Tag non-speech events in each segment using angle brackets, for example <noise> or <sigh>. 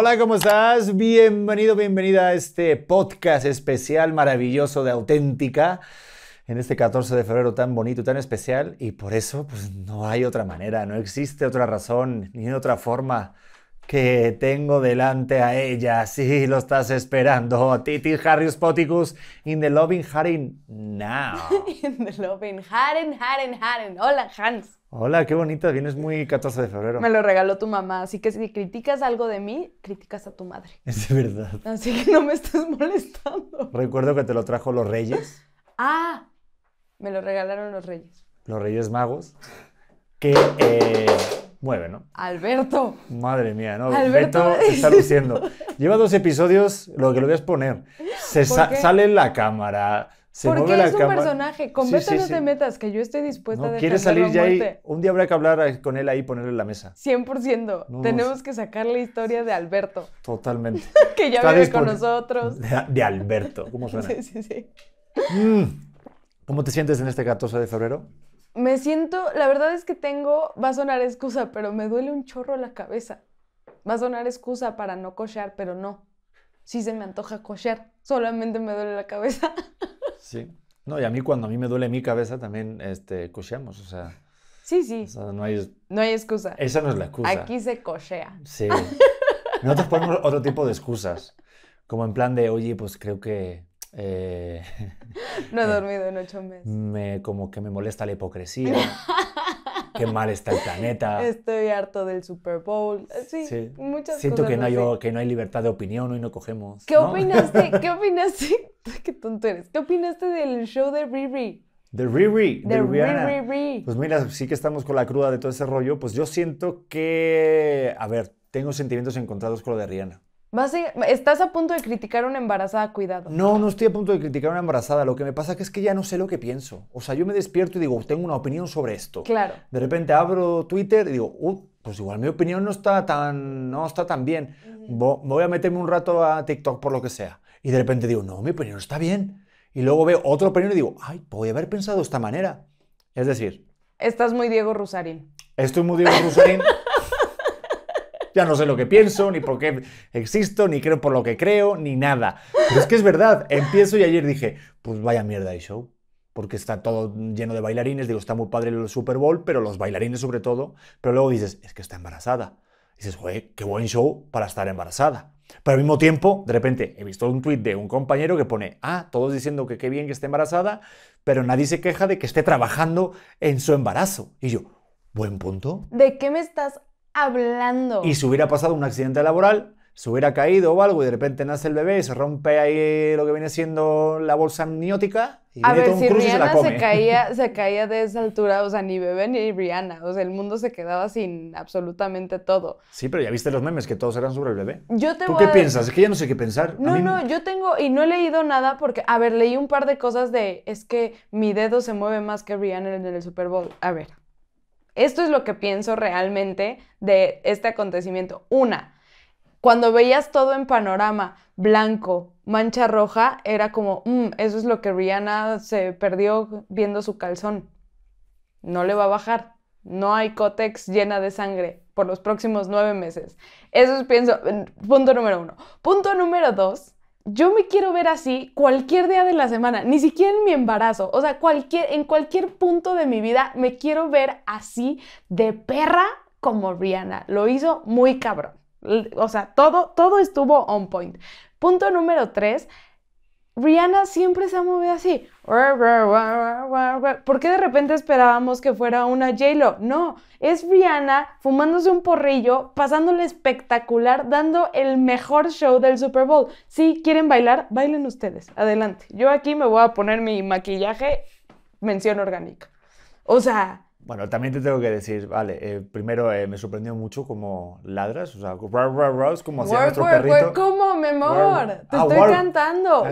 Hola, ¿cómo estás? Bienvenido, bienvenida a este podcast especial, maravilloso, de auténtica, en este 14 de febrero tan bonito, tan especial, y por eso pues, no hay otra manera, no existe otra razón, ni otra forma que tengo delante a ella, sí, lo estás esperando, Titi Harrius Poticus, in the loving Harin now. <laughs> in the loving Harin, Harin, Harin, hola Hans. Hola, qué bonita, vienes muy 14 de febrero. Me lo regaló tu mamá, así que si criticas algo de mí, criticas a tu madre. <laughs> Es verdad. Así que no me estás molestando. Recuerdo que te lo trajo los Reyes. Ah, me lo regalaron los Reyes. Los Reyes Magos, que eh, mueve, ¿no? Alberto. Madre mía, ¿no? Alberto está luciendo. Lleva dos episodios, lo que lo voy a exponer. Se sale la cámara, ¿Por Porque es un personaje. Con sí, de metas, que yo estoy dispuesta no, a ¿Quieres salir ya ahí? Un día habrá que hablar con él ahí y ponerle en la mesa. 100%. Tenemos que sacar la historia de Alberto. Totalmente. <laughs> que ya vive con nosotros. De, Alberto. ¿Cómo suena? sí, sí, sí. Mm. ¿Cómo te sientes en este 14 de febrero? Me siento, la verdad es que tengo, va a sonar excusa, pero me duele un chorro la cabeza. Va a sonar excusa para no cochear, pero no. Sí se me antoja cochear, solamente me duele la cabeza. <laughs> Sí. No, y a mí cuando a mí me duele mi cabeza también este, cocheamos, o sea. Sí, sí. no, hay, no hay excusa. Esa no es la excusa. Aquí se cochea. Sí. Nosotros ponemos otro tipo de excusas, como en plan de, oye, pues creo que... Eh, no he <laughs> dormido en ocho meses. Me, como que me molesta la hipocresía qué mal está el planeta. <laughs> Estoy harto del Super Bowl. Sí, muchas Siento que no, hay, que no hay libertad de opinión, hoy no cogemos. ¿Qué opinaste? <laughs> ¿Qué opinaste? <laughs> qué tonto eres. ¿Qué opinaste del show de Riri? De Riri, de, Rihanna. Riri. Pues mira, sí que estamos con la cruda de todo ese rollo. Pues yo siento que, a ver, tengo sentimientos encontrados con lo de Rihanna estás a punto de criticar una embarazada, cuidado. No, no estoy a punto de criticar una embarazada. Lo que me pasa es que ya no sé lo que pienso. O sea, yo me despierto y digo, tengo una opinión sobre esto. Claro. De repente abro Twitter y digo, uh, pues igual mi opinión no está tan, no está tan bien. Voy a meterme un rato a TikTok por lo que sea. Y de repente digo, no, mi opinión está bien. Y luego veo otra opinión y digo, ay, podría haber pensado de esta manera. Es decir... Estás muy Diego Rusarín. Estoy muy Diego Rusarín. <laughs> ya no sé lo que pienso, ni por qué existo, ni creo por lo que creo, ni nada. Pero es que es verdad, empiezo y ayer dije, pues vaya mierda de show porque está todo lleno de bailarines, digo, está muy padre el Super Bowl, pero los bailarines sobre todo, pero luego dices, es que está embarazada. dices, güey, qué buen show para estar embarazada. Pero al mismo tiempo, de repente, he visto un tuit de un compañero que pone, ah, todos diciendo que qué bien que esté embarazada, pero nadie se queja de que esté trabajando en su embarazo. Y yo, buen punto. ¿De qué me estás hablando? Y si hubiera pasado un accidente laboral, se hubiera caído o algo y de repente nace el bebé y se rompe ahí lo que viene siendo la bolsa amniótica a ver, si Rihanna se caía, <laughs> se caía de esa altura, o sea, ni bebé ni Rihanna, o sea, el mundo se quedaba sin absolutamente todo. Sí, pero ya viste los memes que todos eran sobre el bebé. Yo ¿Tú qué piensas? Es que ya no sé qué pensar. No, no, yo tengo, y no he leído nada porque, a ver, leí un par de cosas de, es que mi dedo se mueve más que Rihanna en el Super Bowl. A ver, esto es lo que pienso realmente de este acontecimiento. Una, cuando veías todo en panorama blanco, mancha roja, era como, mm, eso es lo que Rihanna se perdió viendo su calzón. No le va a bajar. No hay cótex llena de sangre por los próximos nueve meses. Eso es, pienso, punto número uno. Punto número dos yo me quiero ver así cualquier día de la semana, ni siquiera en mi embarazo, o sea, cualquier, en cualquier punto de mi vida me quiero ver así de perra como Rihanna. Lo hizo muy cabrón. O sea, todo, todo estuvo on point. Punto número tres Rihanna siempre se ha movido así. ¿Por qué de repente esperábamos que fuera una J-Lo? No, es Rihanna fumándose un porrillo, pasándole espectacular, dando el mejor show del Super Bowl. Si quieren bailar, bailen ustedes. Adelante. Yo aquí me voy a poner mi maquillaje, mención orgánica. O sea, bueno, también te tengo que decir, vale, eh, primero eh, me sorprendió mucho como ladras, o sea, como hacía nuestro perrito. ¿Cómo, mi amor? Ah, te estoy cantando.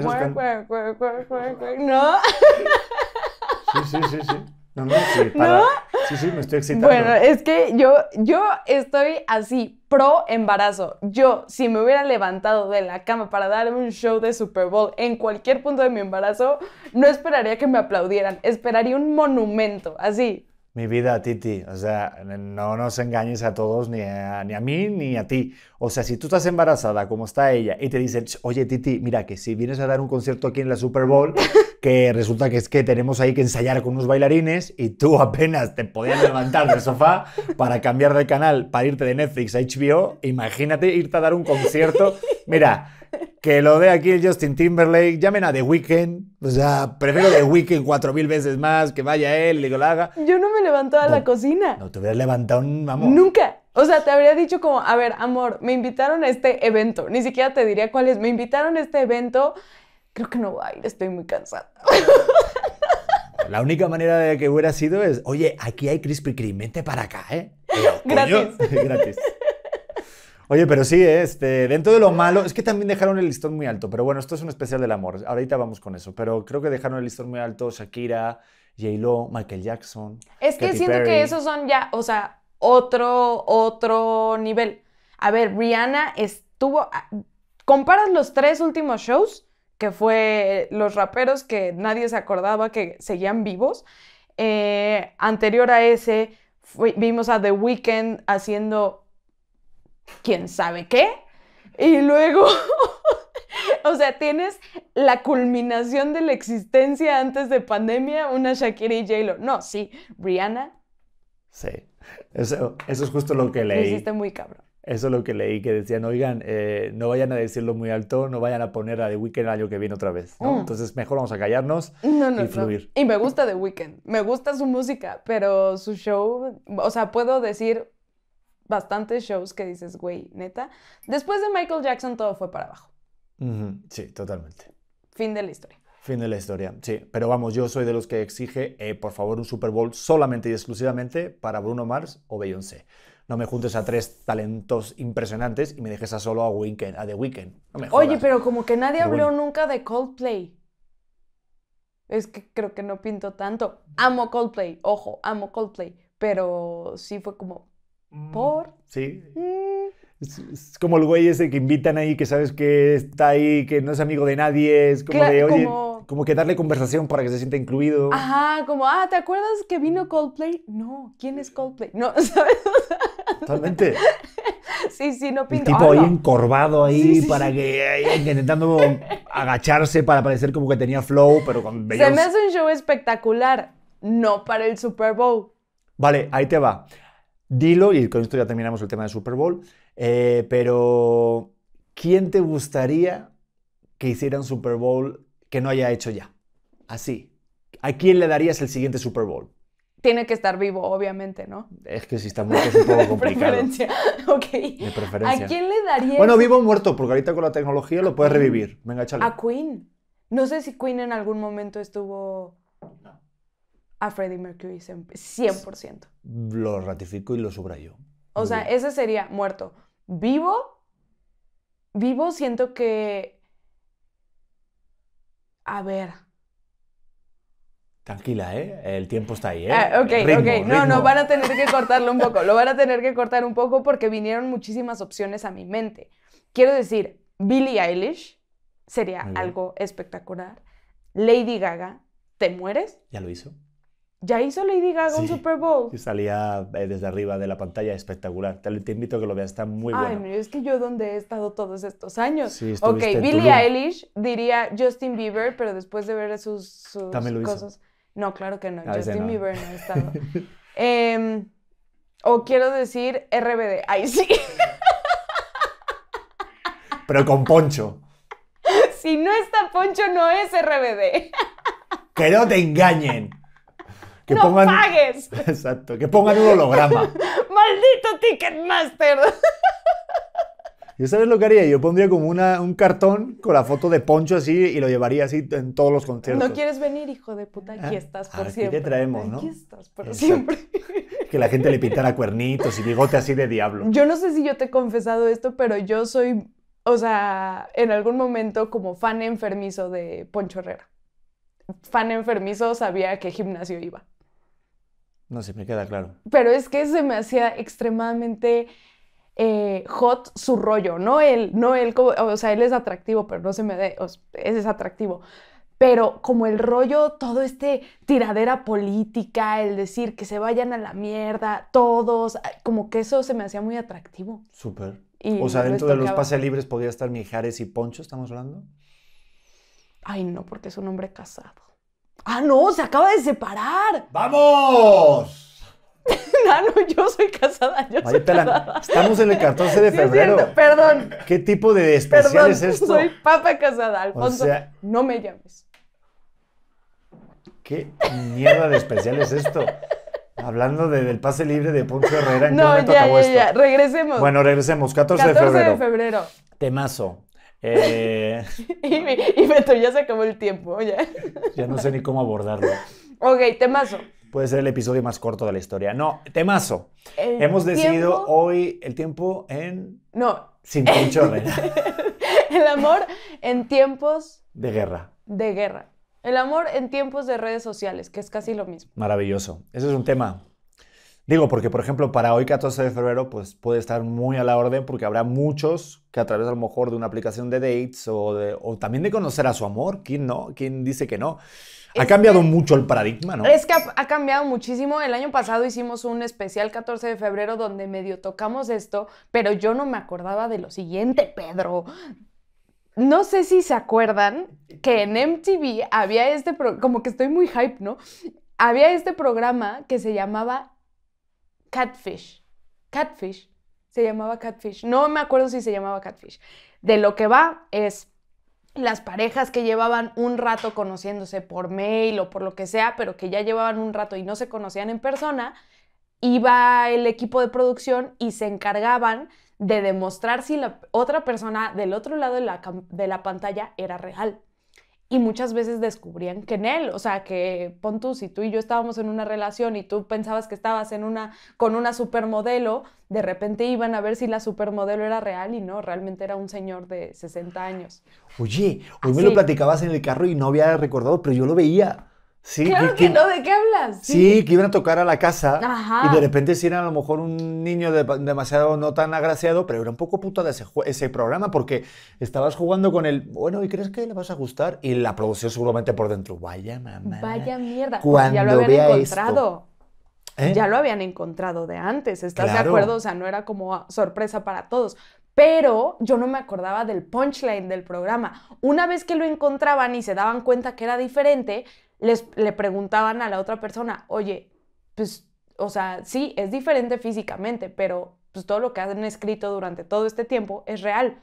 ¿No? Sí, sí, sí, sí. No, no, sí, ¿No? sí, sí, me estoy excitando. Bueno, es que yo, yo estoy así, pro embarazo. Yo, si me hubiera levantado de la cama para dar un show de Super Bowl en cualquier punto de mi embarazo, no esperaría que me aplaudieran, esperaría un monumento, así, mi vida, Titi. O sea, no nos engañes a todos, ni a, ni a mí, ni a ti. O sea, si tú estás embarazada, como está ella, y te dicen, oye, Titi, mira, que si vienes a dar un concierto aquí en la Super Bowl, <laughs> que resulta que es que tenemos ahí que ensayar con unos bailarines, y tú apenas te podías levantar del sofá para cambiar de canal, para irte de Netflix a HBO, imagínate irte a dar un concierto. Mira, que lo vea aquí el Justin Timberlake, llamen a The Weeknd, o sea, prefiero The Weeknd cuatro mil veces más, que vaya él y lo haga. Yo no me levanto a la cocina. No te hubieras levantado un amor. Nunca. O sea, te habría dicho como, a ver, amor, me invitaron a este evento. Ni siquiera te diría cuál es. Me invitaron a este evento. Creo que no voy estoy muy cansada. <laughs> La única manera de que hubiera sido es, oye, aquí hay crispy Kreme, vente para acá, ¿eh? Pero, <laughs> gratis. <laughs> Oye, pero sí, este, dentro de lo malo, es que también dejaron el listón muy alto, pero bueno, esto es un especial del amor. Ahorita vamos con eso, pero creo que dejaron el listón muy alto Shakira, J-Lo, Michael Jackson. Es que siento que esos son ya, o sea, otro, otro nivel. A ver, Rihanna estuvo. Ah, comparas los tres últimos shows, que fue los raperos que nadie se acordaba que seguían vivos. Eh, anterior a ese, vimos a The Weeknd haciendo quién sabe qué. Y luego, <laughs> o sea, tienes la culminación de la existencia antes de pandemia, una Shakira y J-Lo. No, sí, Rihanna. Sí, eso, es justo lo que leí. hiciste muy cabrón. Eso es lo que leí, que decían, oigan, eh, no vayan a decirlo muy alto, no vayan a poner a The Weeknd el año que viene otra vez, mm. Entonces mejor vamos a callarnos y fluir. Y me gusta The Weeknd, me gusta su música, pero su show, o sea, puedo decir bastantes shows que dices, güey, neta. Después de Michael Jackson todo fue para abajo. Sí, totalmente. Fin de la historia. Fin de la historia, sí. Pero vamos, yo soy de los que exige, eh, por favor, un Super Bowl solamente y exclusivamente para Bruno Mars o Beyoncé. No me juntes a tres talentos impresionantes y me dejes a solo a, a The Weeknd. Oye, pero como que nadie habló nunca de Coldplay. Es que creo que no pinto tanto. Amo Coldplay, ojo, amo Coldplay. Pero sí fue como, Mm, ¿Por? Sí. Mm. Es, como el güey ese que invitan ahí, que sabes que está ahí, que no es amigo de nadie. Es como de, como... que darle conversación para que se sienta incluido. Ajá, como, ah, ¿te acuerdas que vino mm. Coldplay? No, ¿quién es Coldplay? No, <laughs> ¿sabes? Totalmente. sí, sí, no pinta. El tipo ah, ahí encorvado ahí para que intentando agacharse para parecer como que tenía flow, pero con Se me hace un show espectacular, no para el Super Bowl. Vale, ahí te va dilo, y con esto ya terminamos el tema del Super Bowl, eh, pero ¿quién te gustaría que hiciera un Super Bowl que no haya hecho ya? Así. ¿A quién le darías el siguiente Super Bowl? Tiene que estar vivo, obviamente, ¿no? Es que si está muerto es un poco <laughs> complicado. <laughs> De preferencia, ¿A quién le darías? Bueno, vivo o muerto, porque ahorita con la tecnología lo puedes mm. revivir. Venga, échale. A Queen. No sé si Queen en algún momento estuvo a Freddie Mercury 100%. Lo ratifico y lo subrayo. o sea, ese sería muerto. Vivo, vivo siento que... A ver. Tranquila, ¿eh? El tiempo está ahí, ¿eh? Ah, ok, ok. No, no, van a tener que cortarlo un poco. Lo van a tener que cortar un poco porque vinieron muchísimas opciones a mi mente. Quiero decir, Billie Eilish sería algo espectacular. Lady Gaga, ¿te mueres? Ya lo hizo. Ya hizo Lady Gaga un Super Bowl. Y salía eh, desde arriba de la pantalla, espectacular. Te, invito a que lo veas, está muy bueno. Ay, es que yo donde he estado todos estos años. Sí, ok, Billie Eilish diría Justin Bieber, pero después de ver sus, sus cosas. No, claro que no. Ah, Justin Bieber no ha estado. <laughs> Em, o quiero decir RBD. Ay, sí. <laughs> pero con Poncho. Si no está Poncho, no es RBD. que no te engañen que pongan, pagues! <laughs> Exacto, que pongan un holograma. <laughs> ¡Maldito Ticketmaster! <laughs> Yo sabes lo que haría, yo pondría como una, un cartón con la foto de Poncho así y lo llevaría así en todos los conciertos. No quieres venir, hijo de puta, aquí ah, estás por siempre. Aquí traemos, ¿no? Aquí estás por siempre. Que la gente le pintara cuernitos y bigote así de diablo. Yo no sé si yo te he confesado esto, pero yo soy, o sea, en algún momento como fan enfermizo de Poncho Herrera. Fan enfermizo sabía qué gimnasio iba. No sé, me queda claro. Pero es que se me hacía extremadamente eh, hot su rollo, no él, no él, o sea, él es atractivo, pero no se me dé, ese es atractivo. Pero como el rollo, todo este tiradera política, el decir que se vayan a la mierda, todos, como que eso se me hacía muy atractivo. Súper. o sea, dentro de los pases libres podía estar Mijares y Poncho, ¿estamos hablando? Ay, no, porque es un hombre casado. Ah, no, se acaba de separar. ¡Vamos! <laughs> no yo soy casada, yo soy casada. Estamos en el 14 de febrero. perdón. ¿Qué tipo de especial es esto? soy papa casada, Alfonso. sea- No me llames. ¿Qué mierda de especial es esto? Hablando del pase libre de Poncho Herrera, ¿en qué momento ya, ya. Regresemos. Bueno, regresemos. 14, 14 de febrero. Temazo. Eh, <laughs> y, me, y ya se acabó el tiempo. Ya. ya no sé ni cómo abordarlo. Ok, temazo. Puede ser el episodio más corto de la historia. No, temazo. Hemos decidido hoy el tiempo en. No. Sin pinchones. ¿eh? <laughs> El amor en tiempos. De guerra. De guerra. El amor en tiempos de redes sociales, que es casi lo mismo. Maravilloso. Ese es un tema. Digo, porque por ejemplo, para hoy 14 de febrero, pues puede estar muy a la orden porque habrá muchos que a través a lo mejor de una aplicación de dates o, también de conocer a su amor, ¿quién no? ¿Quién dice que no? Ha cambiado mucho el paradigma, ¿no? Es que ha, cambiado muchísimo. El año pasado hicimos un especial 14 de febrero donde medio tocamos esto, pero yo no me acordaba de lo siguiente, Pedro. No sé si se acuerdan que en MTV había este, como que estoy muy hype, ¿no? Había este programa que se llamaba Catfish. Catfish. Se llamaba Catfish. No me acuerdo si se llamaba Catfish. De lo que va es las parejas que llevaban un rato conociéndose por mail o por lo que sea, pero que ya llevaban un rato y no se conocían en persona, iba el equipo de producción y se encargaban de demostrar si la otra persona del otro lado de la, de la pantalla era real y muchas veces descubrían que en él, o sea, que pon tú, si tú y yo estábamos en una relación y tú pensabas que estabas en una, con una supermodelo, de repente iban a ver si la supermodelo era real y no, realmente era un señor de 60 años. Oye, hoy me lo platicabas en el carro y no había recordado, pero yo lo veía. Sí, claro que, no, ¿de qué hablas? Sí. que iban a tocar a la casa y de repente si era a lo mejor un niño demasiado no tan agraciado, pero era un poco de ese, ese programa porque estabas jugando con el, bueno, ¿y crees que le vas a gustar? Y la producción seguramente por dentro, vaya Vaya mierda, cuando pues ya lo habían encontrado. ¿Eh? Ya lo habían encontrado de antes, ¿estás de acuerdo? O sea, no era como sorpresa para todos pero yo no me acordaba del punchline del programa. Una vez que lo encontraban y se daban cuenta que era diferente, les, le preguntaban a la otra persona, oye, pues, o sea, sí, es diferente físicamente, pero pues todo lo que han escrito durante todo este tiempo es real.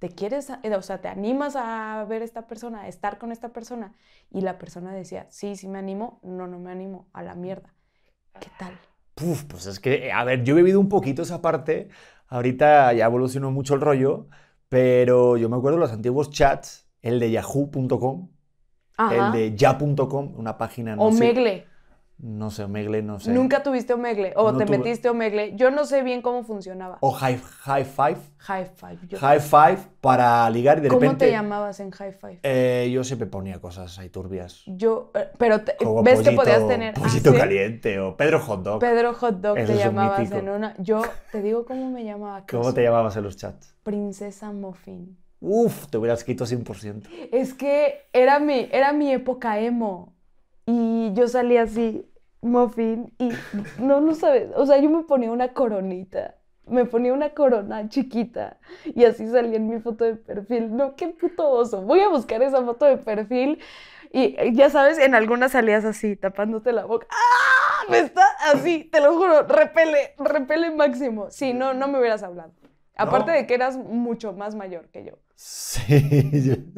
¿Te quieres, eh, o sea, te animas a ver a esta persona, a estar con esta persona? Y la persona decía, sí, sí me animo, no, no me animo, a la mierda. ¿Qué tal? pues es que, a ver, yo he vivido un poquito esa parte, ahorita ya evolucionó mucho el rollo, pero yo me acuerdo los antiguos chats, el de yahoo.com, el de ya.com, una página no Omegle. no sé, Omegle, no sé. Nunca tuviste Omegle o te metiste Omegle. Yo no sé bien cómo funcionaba. O High, Five. High Five. high Five para ligar y de repente. ¿Cómo te llamabas en High Five? Eh, yo siempre ponía cosas ahí turbias. Yo, eh, pero ves que podías tener. Pollito caliente o Pedro Hot Dog. Pedro Hot Dog te llamabas en una. Yo te digo cómo me llamaba. ¿Cómo te llamabas en los chats? Princesa Muffin. Uf, te hubieras quitado 100%. Es que era mi, era mi época emo. Y yo salía así, muffin, y no lo sabes. O sea, yo me ponía una coronita. Me ponía una corona chiquita. Y así salía en mi foto de perfil. No, qué puto oso. Voy a buscar esa foto de perfil. Y eh, ya sabes, en algunas salías así, tapándote la boca. ¡Ah! Me está así, te lo juro. Repele, repele máximo. Sí, no, no me hubieras hablado. Aparte de que eras mucho más mayor que yo. Sí. <laughs>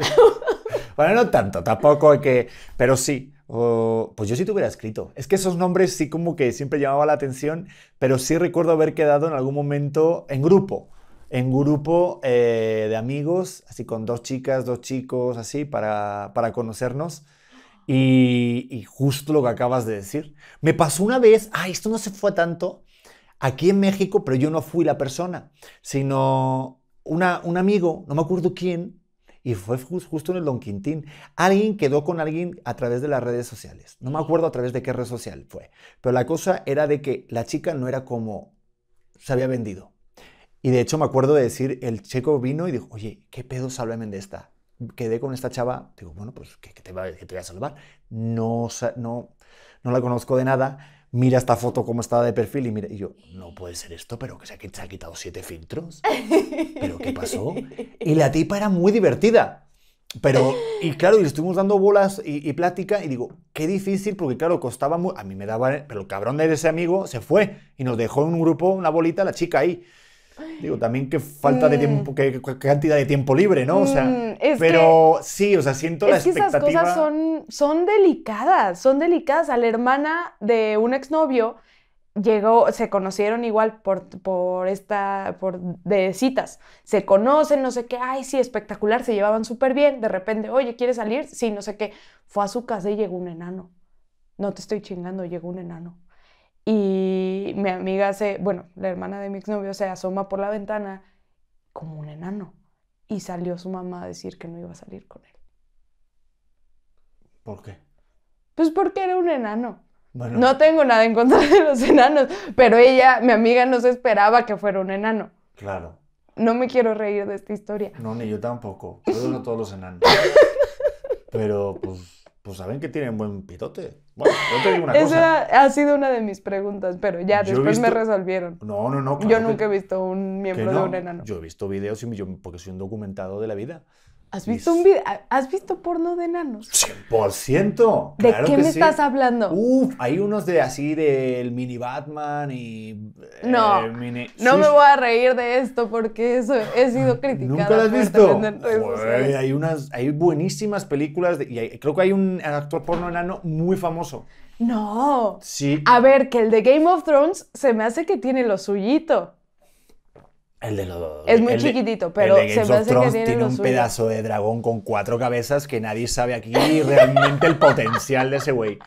bueno, no tanto, tampoco que, pero sí. pues yo sí te hubiera escrito. Es que esos nombres sí como que siempre llamaba la atención, pero sí recuerdo haber quedado en algún momento en grupo, en grupo eh, de amigos, así con dos chicas, dos chicos, así, para, para conocernos. Y, y, justo lo que acabas de decir. Me pasó una vez, ah esto no se fue tanto aquí en México, pero yo no fui la persona, sino un amigo, no me acuerdo quién, y fue justo en el Don Quintín. Alguien quedó con alguien a través de las redes sociales. No me acuerdo a través de qué red social fue. Pero la cosa era de que la chica no era como se había vendido. Y de hecho me acuerdo de decir, el checo vino y dijo, oye, ¿qué pedo salve de esta? Quedé con esta chava, digo, bueno, pues que te, que te voy a salvar. No, no, no la conozco de nada mira esta foto como estaba de perfil y mira, y yo, no puede ser esto, pero que se ha quitado siete filtros. ¿Pero qué pasó? <laughs> Y la tipa era muy divertida. Pero, y claro, y estuvimos dando bolas y, plática, y digo, qué difícil, porque claro, costaba muy. A mí me daba. Pero el cabrón de ese amigo se fue y nos dejó en un grupo, una bolita, la chica ahí. Digo, <gasps> también qué falta de tiempo, qué, cantidad de tiempo libre, ¿no? O sea, mm, pero sí, o sea, siento la expectativa. esas cosas son, son delicadas, son delicadas. A la hermana de un exnovio llegó, se conocieron igual por, por esta, por de citas. Se conocen, no sé qué, ay, sí, espectacular, se llevaban súper bien. De repente, oye, ¿quieres salir? Sí, no sé qué. Fue a su casa y llegó un enano. No te estoy chingando, llegó un enano. Y mi amiga se, bueno, la hermana de mi exnovio se asoma por la ventana como un enano. Y salió su mamá a decir que no iba a salir con él. ¿Por qué? Pues porque era un enano. Bueno. No tengo nada en contra de los enanos, pero ella, mi amiga, no se esperaba que fuera un enano. Claro. No me quiero reír de esta historia. No, ni yo tampoco. Pero no todos los enanos. <laughs> pero pues pues saben que tienen buen pitote. Bueno, yo te digo una <laughs> Esa ha sido una de mis preguntas, pero ya después me resolvieron. No, no, no. yo nunca he visto un miembro de un enano. Yo he visto videos y porque soy un documentado de la vida. ¿Has visto, un video? ¿Has visto porno de enanos? 100%. ¿De qué me estás hablando? Uf, hay unos de así del mini Batman y... Eh, no, no me voy a reír de esto porque eso he sido criticado. ¿Nunca lo has visto? hay, unas, hay buenísimas películas y creo que hay un actor porno enano muy famoso. No. Sí. A ver, que el de Game of Thrones se me hace que tiene lo suyito. El de Es muy chiquitito, pero se tiene, un pedazo de dragón con cuatro cabezas que nadie sabe aquí realmente el potencial de ese güey.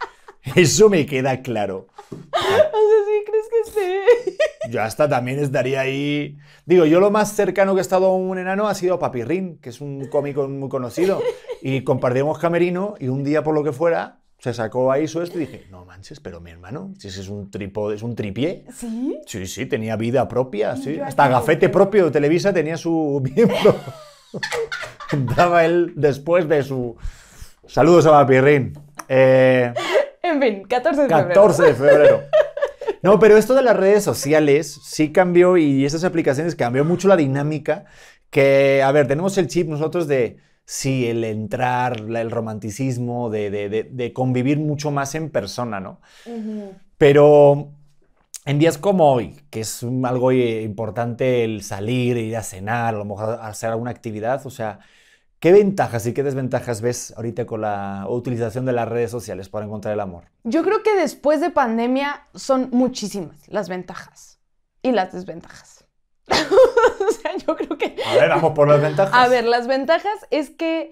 Eso me queda claro. O sí, crees que sí. Yo hasta también estaría ahí. Digo, yo lo más cercano que he estado a un enano ha sido Papirrín, que es un cómico muy conocido. Y compartíamos camerino y un día, por lo que fuera, se sacó ahí su esto y dije, no manches, pero mi hermano, si ese es un trípode, es un tripié. ¿Sí? Sí, sí, tenía vida propia, sí. Hasta gafete propio de Televisa tenía su <laughs> miembro. Daba él después de su... Saludos a Papirrín. Eh, en fin, 14 de febrero. 14 de febrero. No, pero esto de las redes sociales sí cambió y esas aplicaciones cambió mucho la dinámica que, a ver, tenemos el chip nosotros de sí, el entrar, el romanticismo, de, convivir mucho más en persona, ¿no? Pero en días como hoy, que es algo eh, importante el salir, ir a cenar, a lo mejor hacer alguna actividad, o sea, ¿qué ventajas y qué desventajas ves ahorita con la utilización de las redes sociales para encontrar el amor? Yo creo que después de pandemia son muchísimas las ventajas y las desventajas. <laughs> yo creo que... A ver, vamos por las ventajas. A ver, las ventajas es que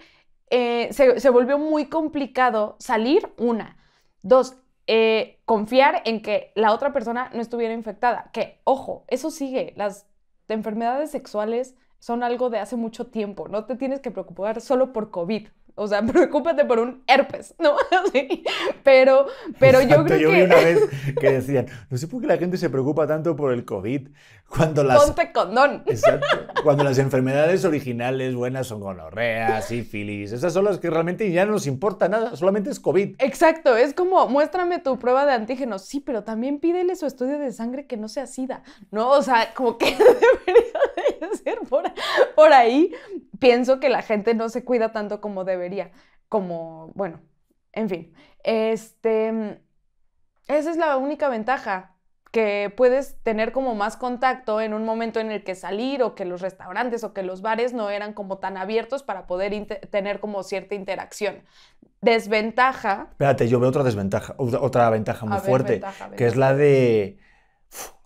eh, se, se, volvió muy complicado salir, una. Dos, eh, confiar en que la otra persona no estuviera infectada. Que, ojo, eso sigue. Las enfermedades sexuales son algo de hace mucho tiempo. No te tienes que preocupar solo por COVID. O sea, <laughs> preocúpate por un herpes, ¿no? <laughs> Pero, pero yo creo que... Yo vi una vez que decían, no sé por qué la gente se preocupa tanto por el COVID cuando las... Ponte condón. Exacto. <laughs> Cuando las enfermedades originales buenas son gonorrea, sífilis, esas son las que realmente ya no nos importa nada, solamente es COVID. Exacto, es como, muéstrame tu prueba de antígenos. Sí, pero también pídele su estudio de sangre que no sea sida, ¿no? O sea, como que por, ahí. Pienso que la gente no se cuida tanto como debería, como, bueno, en fin. Este, esa es la única ventaja que puedes tener como más contacto en un momento en el que salir o que los restaurantes o que los bares no eran como tan abiertos para poder tener como cierta interacción. Desventaja. Espérate, yo veo otra desventaja, otra ventaja muy fuerte, que es la de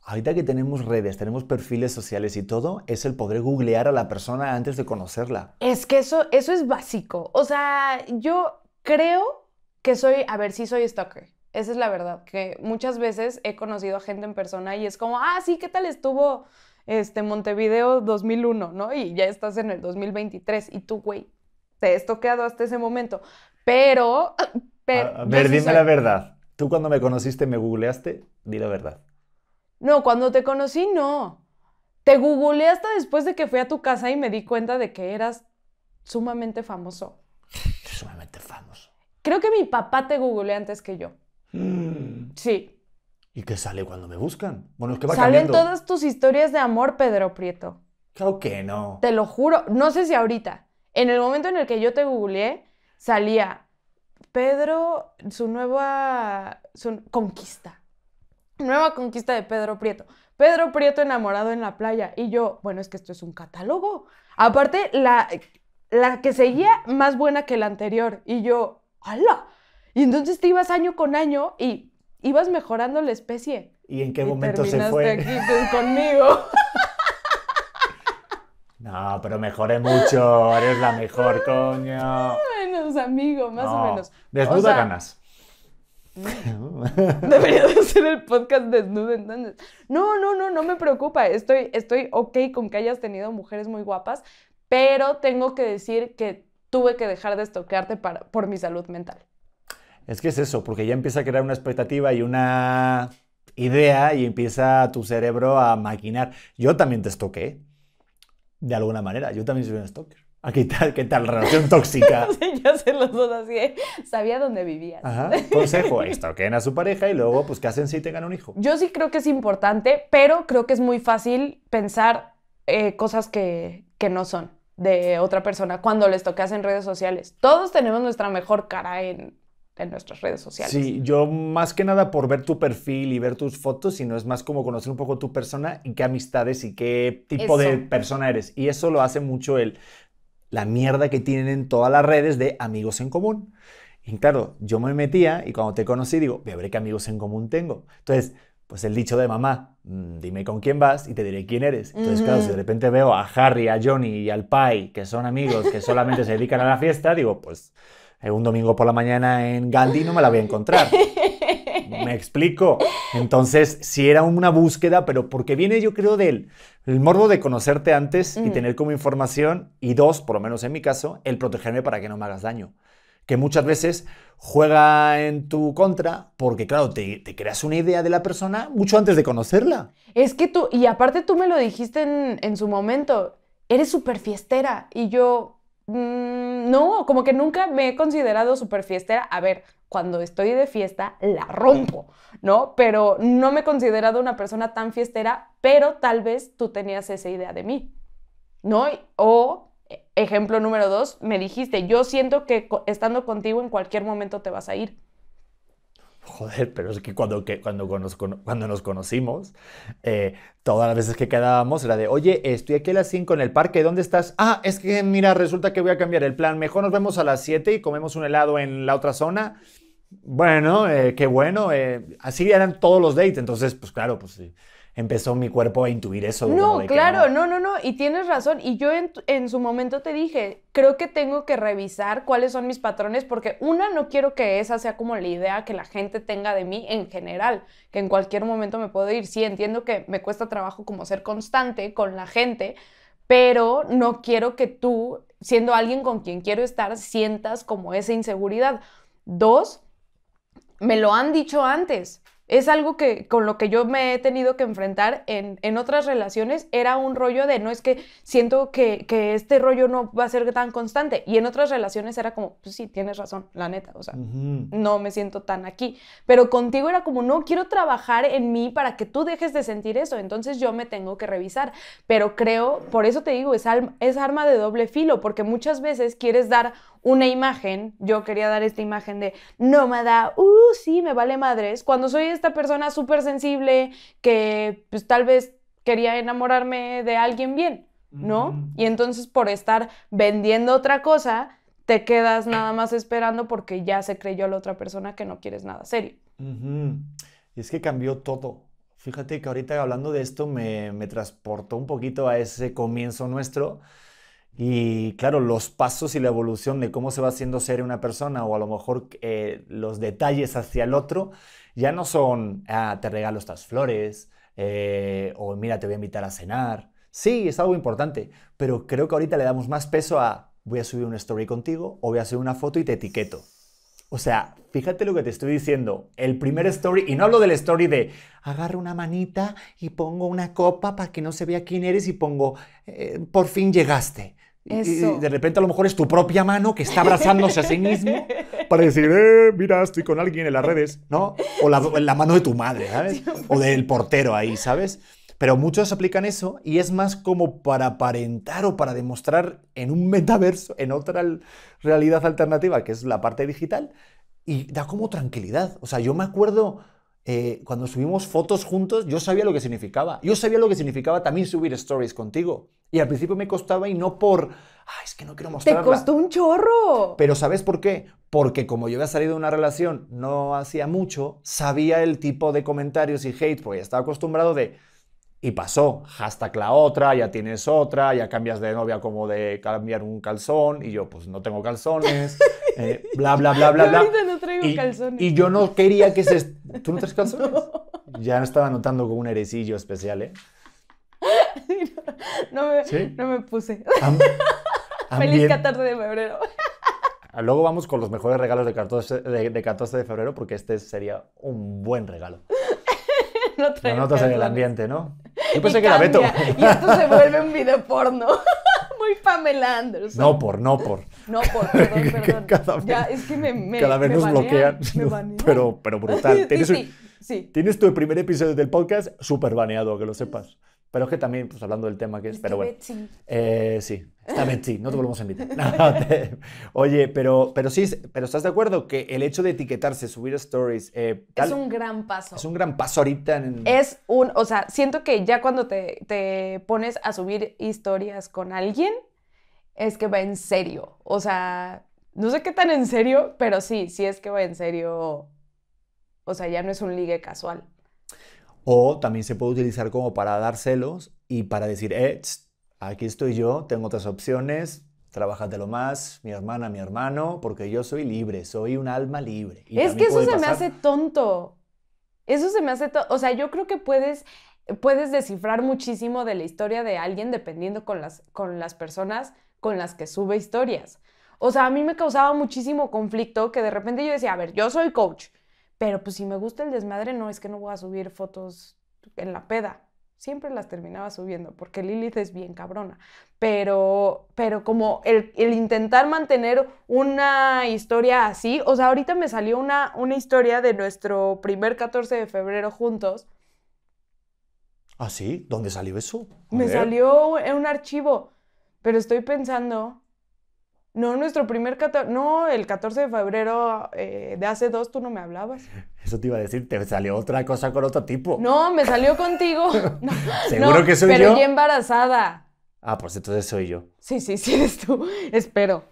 Ahorita que tenemos redes, tenemos perfiles sociales y todo, es el poder googlear a la persona antes de conocerla. Es que eso, eso es básico. O sea, yo creo que soy, a ver, sí soy stalker. Esa es la verdad, que muchas veces he conocido a gente en persona y es como, ah, sí, ¿qué tal estuvo este Montevideo 2001, no? Y ya estás en el 2023 y tú, güey, te has toqueado hasta ese momento. Pero, <clears throat> pero a, ver, dime la verdad. ¿Tú cuando me conociste me googleaste? Di la verdad. No, cuando te conocí, no. Te googleé hasta después de que fui a tu casa y me di cuenta de que eras sumamente famoso. <laughs> Sumamente famoso. Creo que mi papá te googleé antes que yo. Mm. Sí. ¿Y qué sale cuando me buscan? Bueno, es que va Salen todas tus historias de amor, Pedro Prieto. Claro que no. Te lo juro. No sé si ahorita. En el momento en el que yo te googleé, salía Pedro, su nueva su conquista. Nueva conquista de Pedro Prieto. Pedro Prieto enamorado en la playa. Y yo, bueno, es que esto es un catálogo. Aparte, la, la que seguía más buena que la anterior. Y yo, ¡hala! Y entonces te ibas año con año y ibas mejorando la especie. ¿Y en qué momento se fue? aquí pues, conmigo. <laughs> No, pero mejoré mucho, eres la mejor, coño. Más o menos, amigo, más o menos. Desnuda ganas. <laughs> Debería hacer el podcast desnudo entonces. No, no, no, no me preocupa. Estoy, estoy ok con que hayas tenido mujeres muy guapas, pero tengo que decir que tuve que dejar de estoquearte para, por mi salud mental. Es que es eso, porque ya empieza a crear una expectativa y una idea y empieza tu cerebro a maquinar. Yo también te estoqué, de alguna manera. Yo también soy un estoque ¿qué tal, ¿qué tal? Relación tóxica. <laughs> ya se los dos así, ¿eh? sabía dónde vivías. Ajá. Consejo, estoquen a su pareja y luego, pues, hacen si tengan un hijo. Yo sí creo que es importante, pero creo que es muy fácil pensar eh, cosas que, no son de otra persona cuando les tocas en redes sociales. Todos tenemos nuestra mejor cara en, nuestras redes sociales. Sí, yo más que nada por ver tu perfil y ver tus fotos, sino es más como conocer un poco tu persona y qué amistades y qué tipo de persona eres. Y eso lo hace mucho el la mierda que tienen en todas las redes de amigos en común. Y claro, yo me metía y cuando te conocí digo, voy a ver qué amigos en común tengo. Entonces, pues el dicho de mamá, mm, dime con quién vas y te diré quién eres. Entonces, claro, si de repente veo a Harry, a Johnny y al Pai, que son amigos que solamente se dedican a la fiesta, digo, pues eh, un domingo por la mañana en Gandhi no me la voy a encontrar. <laughs> Me explico. Entonces, sí era una búsqueda, pero porque viene, yo creo, del el morbo de conocerte antes y mm. tener como información, y dos, por lo menos en mi caso, el protegerme para que no me hagas daño. Que muchas veces juega en tu contra porque, claro, te, creas una idea de la persona mucho antes de conocerla. Es que tú, y aparte tú me lo dijiste en, en su momento, eres súper fiestera y yo, mm, no, como que nunca me he considerado súper fiestera. A ver, cuando estoy de fiesta, la rompo, ¿no? Pero no me he considerado una persona tan fiestera, pero tal vez tú tenías esa idea de mí, ¿no? O, ejemplo número dos, me dijiste, yo siento que estando contigo en cualquier momento te vas a ir. Joder, pero es que cuando, cuando, cuando nos conocimos, eh, todas las veces que quedábamos era de, oye, estoy aquí a las 5 en el parque, ¿dónde estás? Ah, es que mira, resulta que voy a cambiar el plan, mejor nos vemos a las 7 y comemos un helado en la otra zona. Bueno, eh, qué bueno, eh, así eran todos los dates, entonces, pues claro, pues sí empezó mi cuerpo a intuir eso. No, claro, no... no, no, no, y tienes razón. Y yo en, en, su momento te dije, creo que tengo que revisar cuáles son mis patrones, porque una, no quiero que esa sea como la idea que la gente tenga de mí en general, que en cualquier momento me puedo ir. Sí, entiendo que me cuesta trabajo como ser constante con la gente, pero no quiero que tú, siendo alguien con quien quiero estar, sientas como esa inseguridad. Dos, me lo han dicho antes es algo que con lo que yo me he tenido que enfrentar en, otras relaciones, era un rollo de, no es que siento que, que, este rollo no va a ser tan constante, y en otras relaciones era como, pues sí, tienes razón, la neta, o sea, no me siento tan aquí, pero contigo era como, no, quiero trabajar en mí para que tú dejes de sentir eso, entonces yo me tengo que revisar, pero creo, por eso te digo, es, es arma de doble filo, porque muchas veces quieres dar una imagen, yo quería dar esta imagen de nómada, uh, sí, me vale madres, cuando soy esta persona súper sensible que pues, tal vez quería enamorarme de alguien bien, ¿no? Y entonces por estar vendiendo otra cosa, te quedas nada más esperando porque ya se creyó la otra persona que no quieres nada serio. Y es que cambió todo. Fíjate que ahorita hablando de esto me, me transportó un poquito a ese comienzo nuestro y claro, los pasos y la evolución de cómo se va haciendo ser una persona o a lo mejor eh, los detalles hacia el otro ya no son, ah, te regalo estas flores eh, o mira, te voy a invitar a cenar. Sí, es algo importante, pero creo que ahorita le damos más peso a voy a subir una story contigo o voy a subir una foto y te etiqueto. O sea, fíjate lo que te estoy diciendo. El primer story, y no hablo del story de agarro una manita y pongo una copa para que no se vea quién eres y pongo, eh, por fin llegaste. de repente a lo mejor es tu propia mano que está abrazándose a sí mismo <laughs> para decir, eh, mira, estoy con alguien en las redes, ¿no? O la, la mano de tu madre, ¿sabes? <laughs> O del portero ahí, ¿sabes? Pero muchos aplican eso y es más como para aparentar o para demostrar en un <laughs> metaverso, en otra realidad alternativa, que es la parte digital, y da como tranquilidad. O sea, yo me acuerdo eh, cuando subimos fotos juntos, yo sabía lo que significaba. Yo sabía lo que significaba también subir stories contigo. Y al principio me costaba y no por, ah, es que no quiero mostrarla. Te costó un chorro. Pero ¿sabes por qué? Porque como yo había salido de una relación no hacía mucho, sabía el tipo de comentarios y hate, porque estaba acostumbrado de, y pasó, hashtag la otra, ya tienes otra, ya cambias de novia como de cambiar un calzón, y yo pues no tengo calzones, <laughs> eh, bla, bla, bla, bla, bla. no traigo y, calzones. Y yo no quería que se... ¿Tú no traes <laughs> calzones? No. Ya estaba notando con un erecillo especial, ¿eh? <laughs> No, me, puse. Feliz 14 de febrero. Luego vamos con los mejores regalos de de, de 14 de febrero porque este sería un buen regalo. <laughs> lo notas en el ambiente, ¿no? <laughs> Yo pensé y que cambia, era Y esto se vuelve un video porno. <laughs> Muy Pamela Anderson. No por, no por. No por, perdón, Cada vez, nos bloquean. pero, pero brutal. sí, tienes tu primer episodio del podcast súper baneado, que lo sepas. Pero es que también, pues hablando del tema que es, pero bueno. Eh, sí, está bien, no te volvemos a invitar. <laughs> oye, pero, pero sí, pero ¿estás de acuerdo que el hecho de etiquetarse, subir stories... Eh, es un gran paso. Es un gran paso ahorita. Es un, o sea, siento que ya cuando te, te pones a subir historias con alguien, es que va en serio. O sea, no sé qué tan en serio, pero sí, sí es que va en serio. O sea, ya no es un ligue casual. O también se puede utilizar como para dar celos y para decir, eh, aquí estoy yo, tengo otras opciones, lo más, mi hermana, mi hermano, porque yo soy libre, soy un alma libre. es que eso se me hace tonto. Eso se me hace tonto. O sea, yo creo que puedes, puedes descifrar muchísimo de la historia de alguien dependiendo con las, con las personas con las que sube historias. O sea, a mí me causaba muchísimo conflicto que de repente yo decía, a ver, yo soy coach pero pues si me gusta el desmadre, no es que no voy a subir fotos en la peda. Siempre las terminaba subiendo, porque Lilith es bien cabrona. Pero, pero como el, intentar mantener una historia así, o sea, ahorita me salió una, una historia de nuestro primer 14 de febrero juntos. ¿Ah, sí? ¿Dónde salió eso? me salió en un archivo, pero estoy pensando no, nuestro primer no, el 14 de febrero eh, de hace dos tú no me hablabas. Eso te iba a decir, te salió otra cosa con otro tipo. No, me salió contigo. <laughs> Seguro que soy yo. Pero ya embarazada. Ah, pues entonces soy yo. Sí, sí, sí, eres tú. Espero.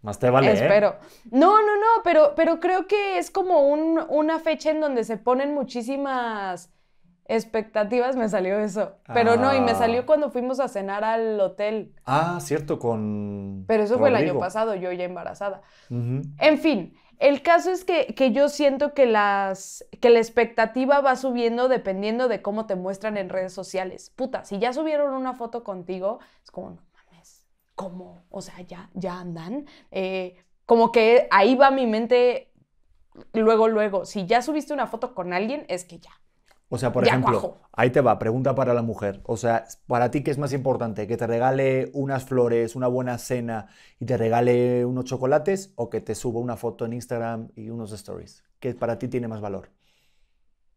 Más te vale. ¿eh? Espero. No, no, no, pero, pero creo que es como una fecha en donde se ponen muchísimas expectativas me salió eso. Pero no, y me ah. salió cuando fuimos a cenar al hotel. Ah, cierto, con. Pero eso fue el año pasado, yo ya embarazada. En fin, el caso es que, yo siento que, las, que la expectativa va subiendo dependiendo de cómo te muestran en redes sociales. Puta, si ya subieron una foto contigo, es como, no mames, ¿cómo? O sea, ya, ya andan. Eh, como que ahí va mi mente luego, luego. Si ya subiste una foto con alguien, es que ya o sea, por ejemplo, ahí te va, pregunta para la mujer. O sea, para ti, ¿qué es más importante? ¿Que te regale unas flores, una buena cena y te regale unos chocolates o que te suba una foto en Instagram y unos stories? ¿Qué para ti tiene más valor?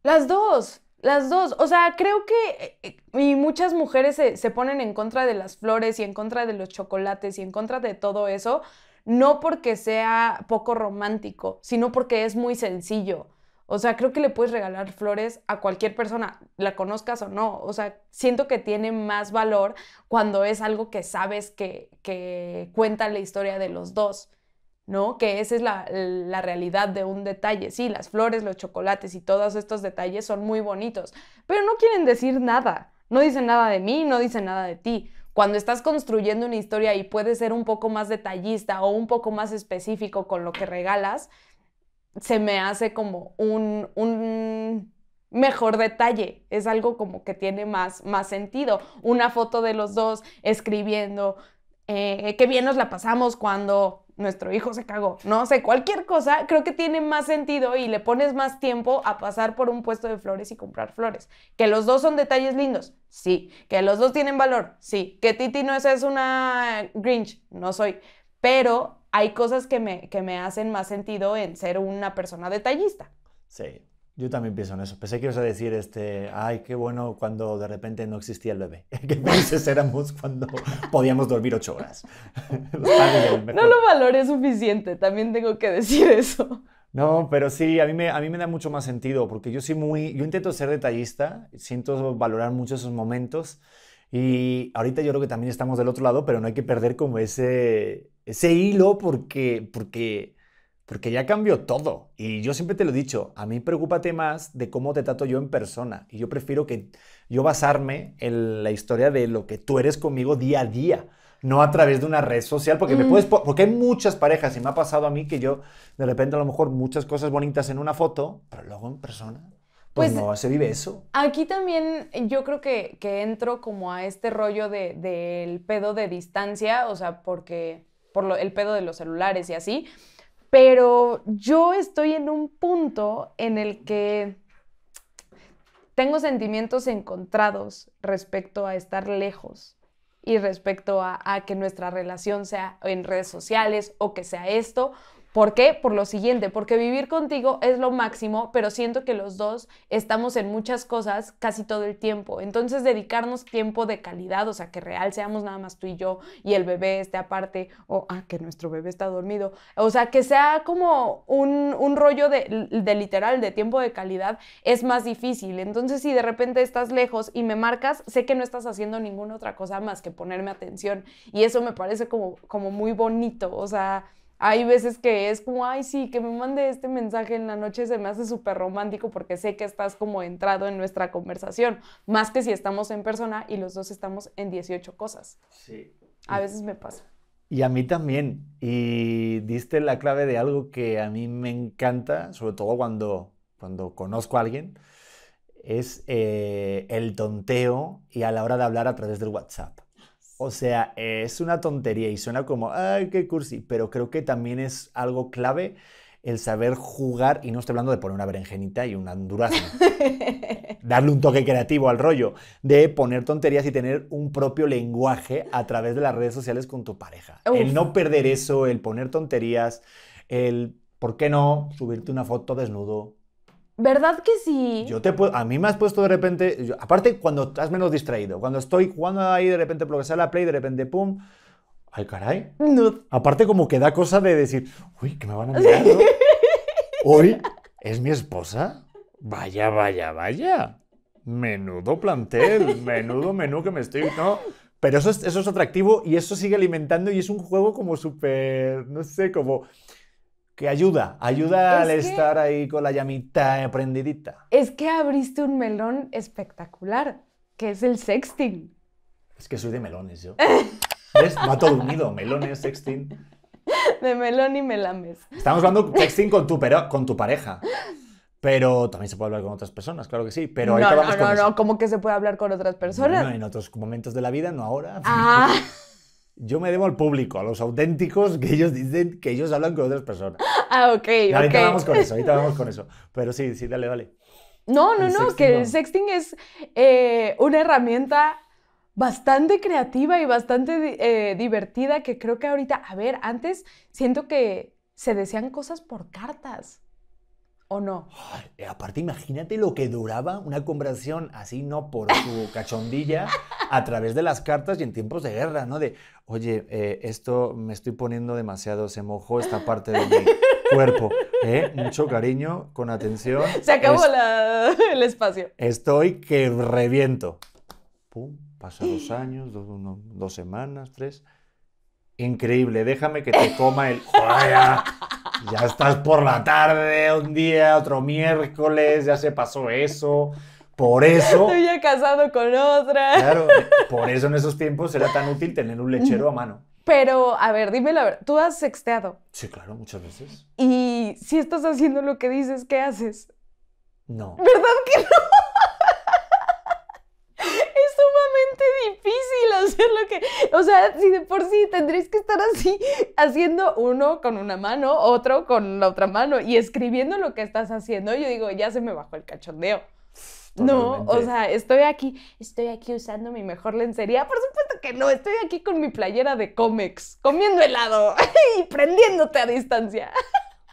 Las dos, las dos. O sea, creo que eh, eh, muchas mujeres se, se ponen en contra de las flores y en contra de los chocolates y en contra de todo eso, no porque sea poco romántico, sino porque es muy sencillo. O sea, creo que le puedes regalar flores a cualquier persona, la conozcas o no. O sea, siento que tiene más valor cuando es algo que sabes que, que cuenta la historia de los dos, ¿no? Que esa es la, la realidad de un detalle. Sí, las flores, los chocolates y todos estos detalles son muy bonitos, pero no quieren decir nada. No dicen nada de mí, no dicen nada de ti. Cuando estás construyendo una historia y puedes ser un poco más detallista o un poco más específico con lo que regalas, se me hace como un, mejor detalle, es algo como que tiene más, más sentido. Una foto de los dos escribiendo, eh, qué bien nos la pasamos cuando nuestro hijo se cagó, no sé, cualquier cosa, creo que tiene más sentido y le pones más tiempo a pasar por un puesto de flores y comprar flores. Que los dos son detalles lindos, sí. Que los dos tienen valor, sí. Que Titi no es, es una Grinch, no soy. Pero hay cosas que me, me hacen más sentido en ser una persona detallista. Sí, yo también pienso en eso. Pensé que ibas a decir, este, ay, qué bueno cuando de repente no existía el bebé. <laughs> Qué felices éramos cuando podíamos dormir ocho horas. <laughs> no lo valore suficiente, también tengo que decir eso. No, pero sí, a mí, me, a mí me da mucho más sentido, porque yo soy muy, yo intento ser detallista, siento valorar mucho esos momentos, y ahorita yo creo que también estamos del otro lado, pero no hay que perder como ese, ese hilo porque, porque, porque ya cambió todo. Y yo siempre te lo he dicho, a mí preocúpate más de cómo te trato yo en persona. Y yo prefiero que yo basarme en la historia de lo que tú eres conmigo día a día no a través de una red social, porque me mm. puedes porque hay muchas parejas y me ha pasado a mí que yo de repente a lo mejor muchas cosas bonitas en una foto, pero luego en persona pues, pues no se vive eso. Aquí también eh, yo creo que, entro como a este rollo de, del pedo de distancia, o sea, porque por el pedo de los celulares y así. Pero yo estoy en un punto en el que tengo sentimientos encontrados respecto a estar lejos y respecto a, que nuestra relación sea en redes sociales o que sea esto, ¿Por qué? Por lo siguiente, porque vivir contigo es lo máximo, pero siento que los dos estamos en muchas cosas casi todo el tiempo. Entonces, dedicarnos tiempo de calidad, o sea, que real seamos nada más tú y yo y el bebé esté aparte, o ah, que nuestro bebé está dormido. O sea, que sea como un, rollo de, literal, de tiempo de calidad, es más difícil. Entonces, si de repente estás lejos y me marcas, sé que no estás haciendo ninguna otra cosa más que ponerme atención. Y eso me parece como, como muy bonito, o sea hay veces que es como, ay, sí, que me mande este mensaje en la noche se me hace súper romántico porque sé que estás como entrado en nuestra conversación, más que si estamos en persona y los dos estamos en 18 cosas. Sí. A veces me pasa. Y a mí también. Y diste la clave de algo que a mí me encanta, sobre todo cuando, cuando conozco a alguien, es eh, el tonteo y a la hora de hablar a través del WhatsApp. O sea, es una tontería y suena como, ay, qué cursi, pero creo que también es algo clave el saber jugar, y no estoy hablando de poner una berenjenita y un durazno, <laughs> darle un toque creativo al rollo, de poner tonterías y tener un propio lenguaje a través de las redes sociales con tu pareja. El no perder eso, el poner tonterías, el, ¿por qué no?, subirte una foto desnudo, ¿Verdad que sí? Yo te a mí me has puesto de repente, aparte cuando estás menos distraído, cuando estoy jugando ahí de repente por lo que sea la play, de repente pum, ay caray. Aparte como que da cosa de decir, uy, que me van a mirar, ¿no? <laughs> Hoy es mi esposa. Vaya, vaya, vaya. Menudo plantel, menudo menú que me estoy, ¿no? Pero eso eso es atractivo y eso sigue alimentando y es un juego como súper, no sé, como que ayuda, ayuda al estar ahí con la llamita prendidita. Es que abriste un melón espectacular, que es el sexting. Es que soy de melones yo. <laughs> ¿Ves? Va todo unido, melones, sexting. De melón y melames. Estamos hablando sexting con tu, pero, con tu pareja. Pero también se puede hablar con otras personas, claro que sí. Pero no, ahorita no, vamos no, con no, ¿cómo que se puede hablar con otras personas? No, en otros momentos de la vida, no ahora. Ah. <laughs> Yo me debo al público, a los auténticos que ellos dicen que ellos hablan con otras personas. Ah, ok, Ahorita vamos con eso, ahorita vamos con eso. <laughs> Pero sí, sí, dale, dale. No, no, no, que el sexting es eh, una herramienta bastante creativa y bastante eh, divertida que creo que ahorita, a ver, antes siento que se decían cosas por cartas. ¿O no? Eh, aparte, imagínate lo que duraba una conversación así, no por su cachondilla, a través de las cartas y en tiempos de guerra, ¿no? De, oye, eh, esto me estoy poniendo demasiado, se mojó esta parte de mi cuerpo. Eh, mucho cariño, con atención. Se acabó el espacio. Estoy que reviento. Pum, pasan dos años, dos semanas, tres increíble, déjame que te coma el... Ya estás por la tarde, un día, otro miércoles, ya se pasó eso. Por eso. Estoy ya casado con otra. Claro, por eso en esos tiempos era tan útil tener un lechero a mano. Pero, a ver, dime la verdad. ¿Tú has sexteado? Sí, claro, muchas veces. Y si estás haciendo lo que dices, ¿qué haces? No. ¿Verdad que no? hacer lo que, o sea, si de por sí tendréis que estar así, haciendo uno con una mano, otro con la otra mano y escribiendo lo que estás haciendo, yo digo, ya se me bajó el cachondeo. No, o sea, estoy aquí, estoy aquí usando mi mejor lencería. Por supuesto que no, estoy aquí con mi playera de cómics, comiendo helado <laughs> y prendiéndote a distancia.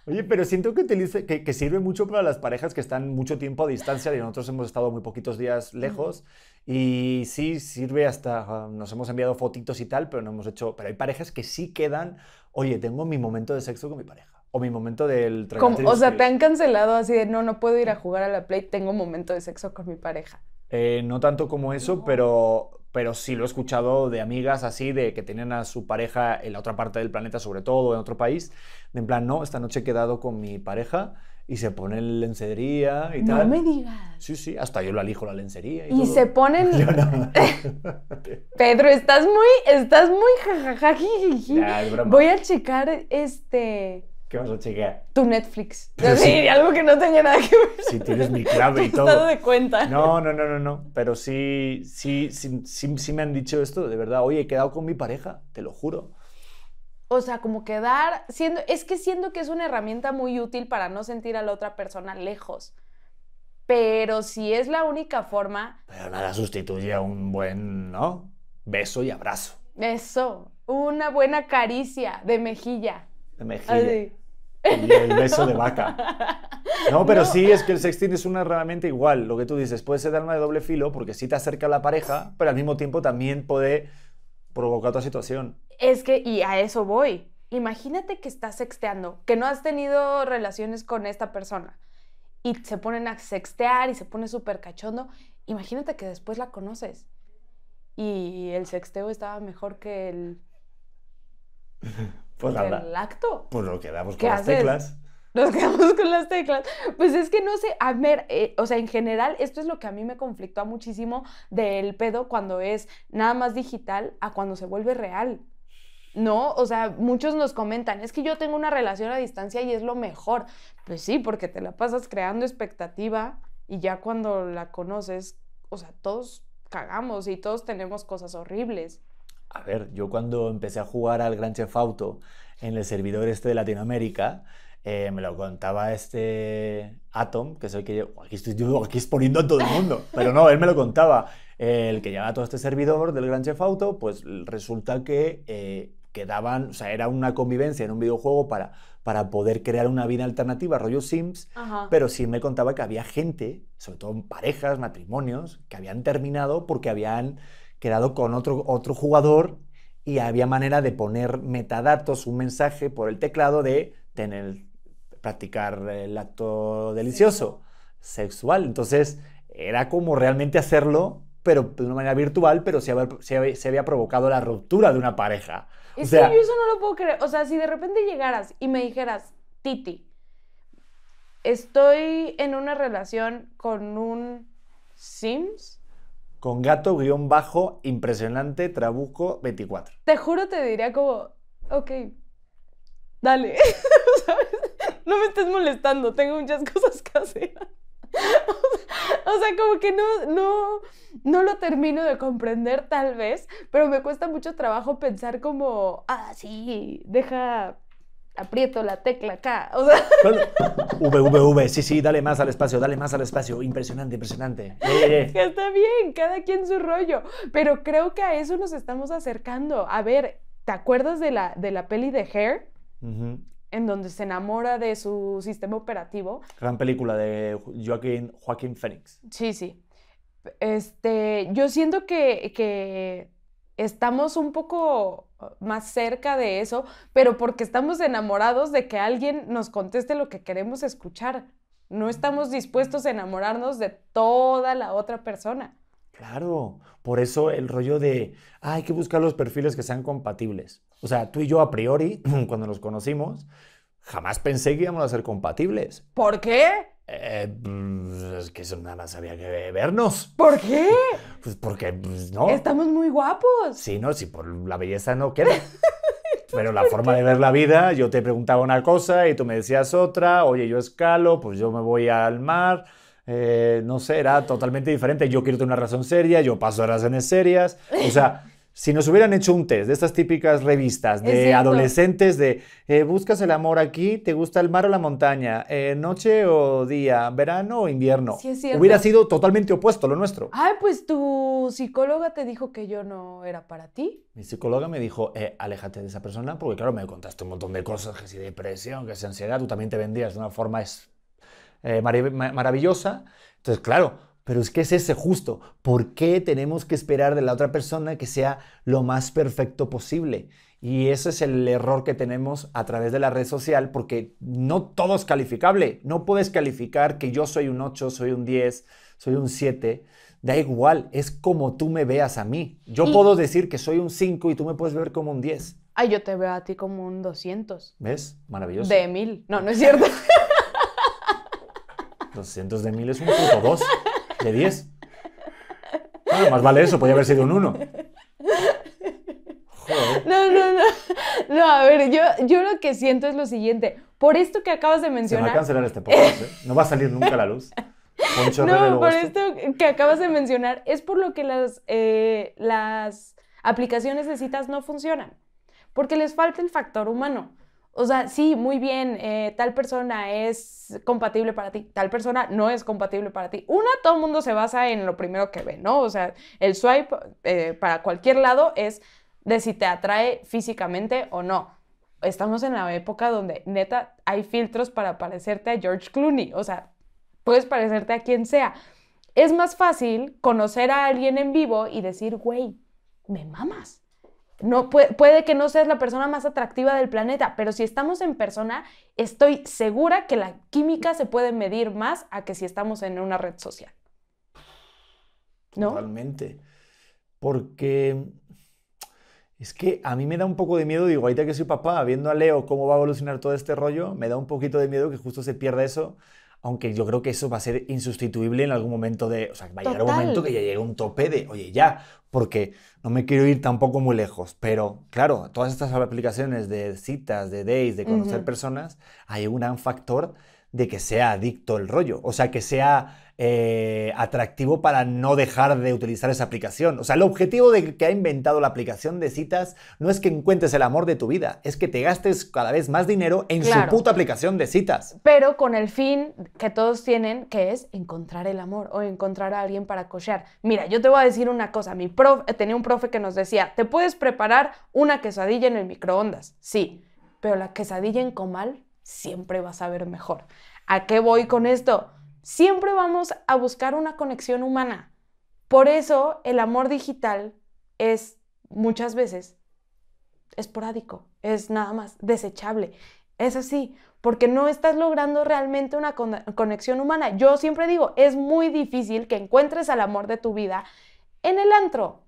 Oye, pero siento que, te que, que, sirve mucho para las parejas que están mucho tiempo a distancia y nosotros hemos estado muy poquitos días lejos. Y sí, sirve hasta, ah, nos hemos enviado fotitos y tal, pero no hemos hecho, pero hay parejas que sí quedan, oye, tengo mi momento de sexo con mi pareja. O mi momento del trabajo. O sea, te han cancelado así de, no, no puedo ir a jugar a la Play, tengo momento de sexo con mi pareja. Eh, no tanto como eso, pero, pero sí lo he escuchado de amigas así, de que tenían a su pareja en la otra parte del planeta, sobre todo en otro país, de en plan, no, esta noche he quedado con mi pareja y se ponen lencería y tal. No me digas. Sí, sí, hasta yo lo alijo la lencería. Y, ¿Y se ponen. <laughs> <laughs> Pedro, estás muy, estás muy jajaja. Ja, ja, ja, Voy a checar este ¿Qué vas a chequear? Tu Netflix. <laughs> sí, algo que no tenía nada que ver. Si tienes mi clave y <laughs> todo. de cuenta. No, no, no, no, no. Pero sí, sí, sí, sí, me han dicho esto, de verdad. Oye, he quedado con mi pareja, te lo juro. O sea, como quedar siendo, es que siento que es una herramienta muy útil para no sentir a la otra persona lejos. Pero si es la única forma. Pero nada sustituye a un buen, ¿no? Beso y abrazo. Eso, una buena caricia de mejilla. De mejilla y el beso de vaca. No, pero sí es que el sexting es una herramienta igual, lo que tú dices, puede ser de alma de doble filo porque sí te acerca a la pareja, pero al mismo tiempo también puede provocar otra situación. Es que, y a eso voy. Imagínate que estás sexteando, que no has tenido relaciones con esta persona y se ponen a sextear y se pone súper cachondo. Imagínate que después la conoces y el sexteo estaba mejor que el <laughs> Pues nada. Pues nos quedamos con las teclas. Nos quedamos con las teclas. Pues es que no sé, a ver, eh, o sea, en general, esto es lo que a mí me conflictó muchísimo del pedo cuando es nada más digital a cuando se vuelve real. ¿no? O sea, muchos nos comentan, es que yo tengo una relación a distancia y es lo mejor. Pues sí, porque te la pasas creando expectativa y ya cuando la conoces, o sea, todos cagamos y todos tenemos cosas horribles a ver, yo cuando empecé a jugar al Gran Chef Auto en el servidor este de Latinoamérica, eh, me lo contaba este Atom, que soy que yo, oh, aquí estoy yo, aquí exponiendo a todo el mundo, <laughs> pero no, él me lo contaba. el que llevaba todo este servidor del Gran Chef Auto, pues resulta que eh, quedaban, o sea, era una convivencia en un videojuego para, para poder crear una vida alternativa, rollo Sims, pero sí me contaba que había gente, sobre todo en parejas, matrimonios, que habían terminado porque habían quedado con otro, otro jugador y había manera de poner metadatos, un mensaje por el teclado de tener, practicar el acto delicioso, sexual. Entonces, era como realmente hacerlo, pero de una manera virtual, pero se había, provocado la ruptura de una pareja. Es o yo eso no lo puedo creer. O sea, si de repente llegaras y me dijeras, Titi, estoy en una relación con un Sims con gato guión bajo impresionante trabuco 24. Te juro, te diría como, ok, dale, <laughs> No me estés molestando, tengo muchas cosas que hacer. <laughs> o sea, como que no, no, no lo termino de comprender tal vez, pero me cuesta mucho trabajo pensar como, ah, sí, deja aprieto la tecla acá. O V, V, V, sí, sí, dale más al espacio, dale más al espacio. Impresionante, impresionante. Eh, eh, eh. está bien, cada quien su rollo. Pero creo que a eso nos estamos acercando. A ver, ¿te acuerdas de la, de la peli de Hair? En donde se enamora de su sistema operativo. Gran película de Joaquín, Joaquín Phoenix. Sí, sí. Este, yo siento que, que estamos un poco más cerca de eso, pero porque estamos enamorados de que alguien nos conteste lo que queremos escuchar. No estamos dispuestos a enamorarnos de toda la otra persona. Claro, por eso el rollo de hay que buscar los perfiles que sean compatibles. O sea, tú y yo a priori, <clears throat> cuando nos conocimos, jamás pensé que íbamos a ser compatibles. ¿Por qué? Eh, pues, es que eso nada más había que vernos. ¿Por qué? Pues porque, pues, no. Estamos muy guapos. Sí, no, si por la belleza no queda. <laughs> Pero la forma de ver la vida, yo te preguntaba una cosa y tú me decías otra, oye, yo escalo, pues yo me voy al mar, eh, no sé, era totalmente diferente, yo quiero tener una razón seria, yo paso a razones serias, o sea, si nos hubieran hecho un test de estas típicas revistas de adolescentes de eh, buscas el amor aquí, te gusta el mar o la montaña, eh, noche o día, verano o invierno, hubiera sido totalmente opuesto lo nuestro. Ay, pues tu psicóloga te dijo que yo no era para ti. Mi psicóloga me dijo, eh, aléjate de esa persona porque claro, me contaste un montón de cosas, que si depresión, que si ansiedad, tú también te vendías de una forma es, maravillosa. Entonces, claro pero es que es ese justo. ¿Por qué tenemos que esperar de la otra persona que sea lo más perfecto posible? Y ese es el error que tenemos a través de la red social, porque no todo es calificable. No puedes calificar que yo soy un 8, soy un 10, soy un 7. Da igual, es como tú me veas a mí. Yo puedo decir que soy un 5 y tú me puedes ver como un 10. Ay, yo te veo a ti como un 200. ¿Ves? Maravilloso. De mil. No, no es cierto. 200 <laughs> de mil es un puto ¿De 10? Ah, más vale eso, podría haber sido un 1. No, no, no. No, a ver, yo, yo lo que siento es lo siguiente. Por esto que acabas de mencionar. a cancelar este podcast, ¿eh? No va a salir nunca la luz. <laughs> No, por esto que acabas de mencionar, es por lo que las, eh, las aplicaciones de citas no funcionan. Porque les falta el factor humano. O sea, sí, muy bien, eh, tal persona es compatible para ti, tal persona no es compatible para ti. Una, todo el mundo se basa en lo primero que ve, ¿no? O sea, el swipe eh, para cualquier lado es de si te atrae físicamente o no. Estamos en la época donde neta hay filtros para parecerte a George Clooney, o sea, puedes parecerte a quien sea. Es más fácil conocer a alguien en vivo y decir, güey, me mamas no, puede, que no seas la persona más atractiva del planeta, pero si estamos en persona, estoy segura que la química se puede medir más a que si estamos en una red social. ¿No? Totalmente. Porque es que a mí me da un poco de miedo, digo, ahorita que soy papá, viendo a Leo cómo va a evolucionar todo este rollo, me da un poquito de miedo que justo se pierda eso aunque yo creo que eso va a ser insustituible en algún momento de, o sea, va a llegar un momento que ya llegue un tope de, oye, ya, porque no me quiero ir tampoco muy lejos, pero claro, todas estas aplicaciones de citas, de days, de conocer personas, hay un gran factor de que sea adicto el rollo, o sea, que sea eh, atractivo para no dejar de utilizar esa aplicación. O sea, el objetivo de que ha inventado la aplicación de citas no es que encuentres el amor de tu vida, es que te gastes cada vez más dinero en su puta aplicación de citas. Pero con el fin que todos tienen, que es encontrar el amor o encontrar a alguien para cochear. Mira, yo te voy a decir una cosa. Mi profe, eh, tenía un profe que nos decía, te puedes preparar una quesadilla en el microondas. Sí, pero la quesadilla en comal siempre va a saber mejor. ¿A qué voy con esto? Siempre vamos a buscar una conexión humana. Por eso el amor digital es muchas veces esporádico, es nada más desechable. Es así, porque no estás logrando realmente una conexión humana. Yo siempre digo, es muy difícil que encuentres al amor de tu vida en el antro.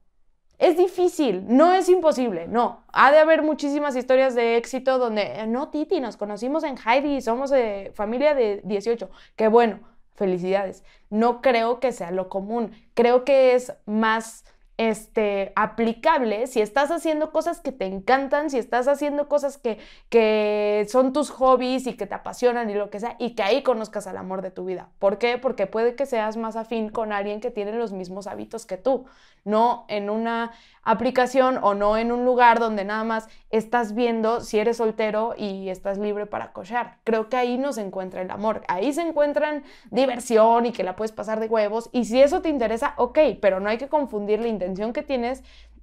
Es difícil, no es imposible, no. Ha de haber muchísimas historias de éxito donde, eh, no, Titi, nos conocimos en Heidi, somos de familia de 18. que bueno, felicidades. No creo que sea lo común, creo que es más este, aplicable, si estás haciendo cosas que te encantan, si estás haciendo cosas que, que son tus hobbies y que te apasionan y lo que sea, y que ahí conozcas al amor de tu vida. ¿Por qué? Porque puede que seas más afín con alguien que tiene los mismos hábitos que tú, no en una aplicación o no en un lugar donde nada más estás viendo si eres soltero y estás libre para cochar. Creo que ahí no se encuentra el amor, ahí se encuentran diversión y que la puedes pasar de huevos, y si eso te interesa, ok, pero no hay que confundir la que tienes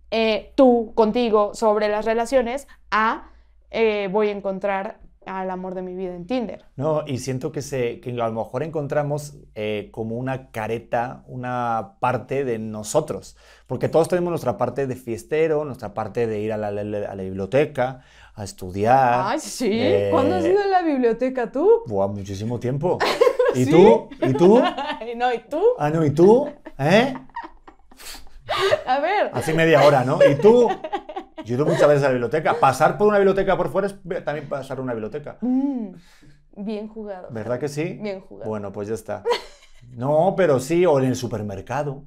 eh, tú contigo sobre las relaciones a eh, voy a encontrar al amor de mi vida en Tinder. No, y siento que, se, que a lo mejor encontramos eh, como una careta, una parte de nosotros, porque todos tenemos nuestra parte de fiestero, nuestra parte de ir a la, biblioteca, a estudiar. Ay, sí. ¿Cuándo has ido a la biblioteca tú? Buah, muchísimo tiempo. <laughs> ¿Y tú? ¿Y tú? <laughs> no, ¿y tú? Ah, no, ¿y tú? ¿Eh? A ver. Así media hora, ¿no? Y tú, yo he muchas veces a la biblioteca. Pasar por una biblioteca por fuera es también pasar una biblioteca. Mm, bien jugado. ¿Verdad que sí? Bien jugado. Bueno, pues ya está. No, pero sí, o en el supermercado,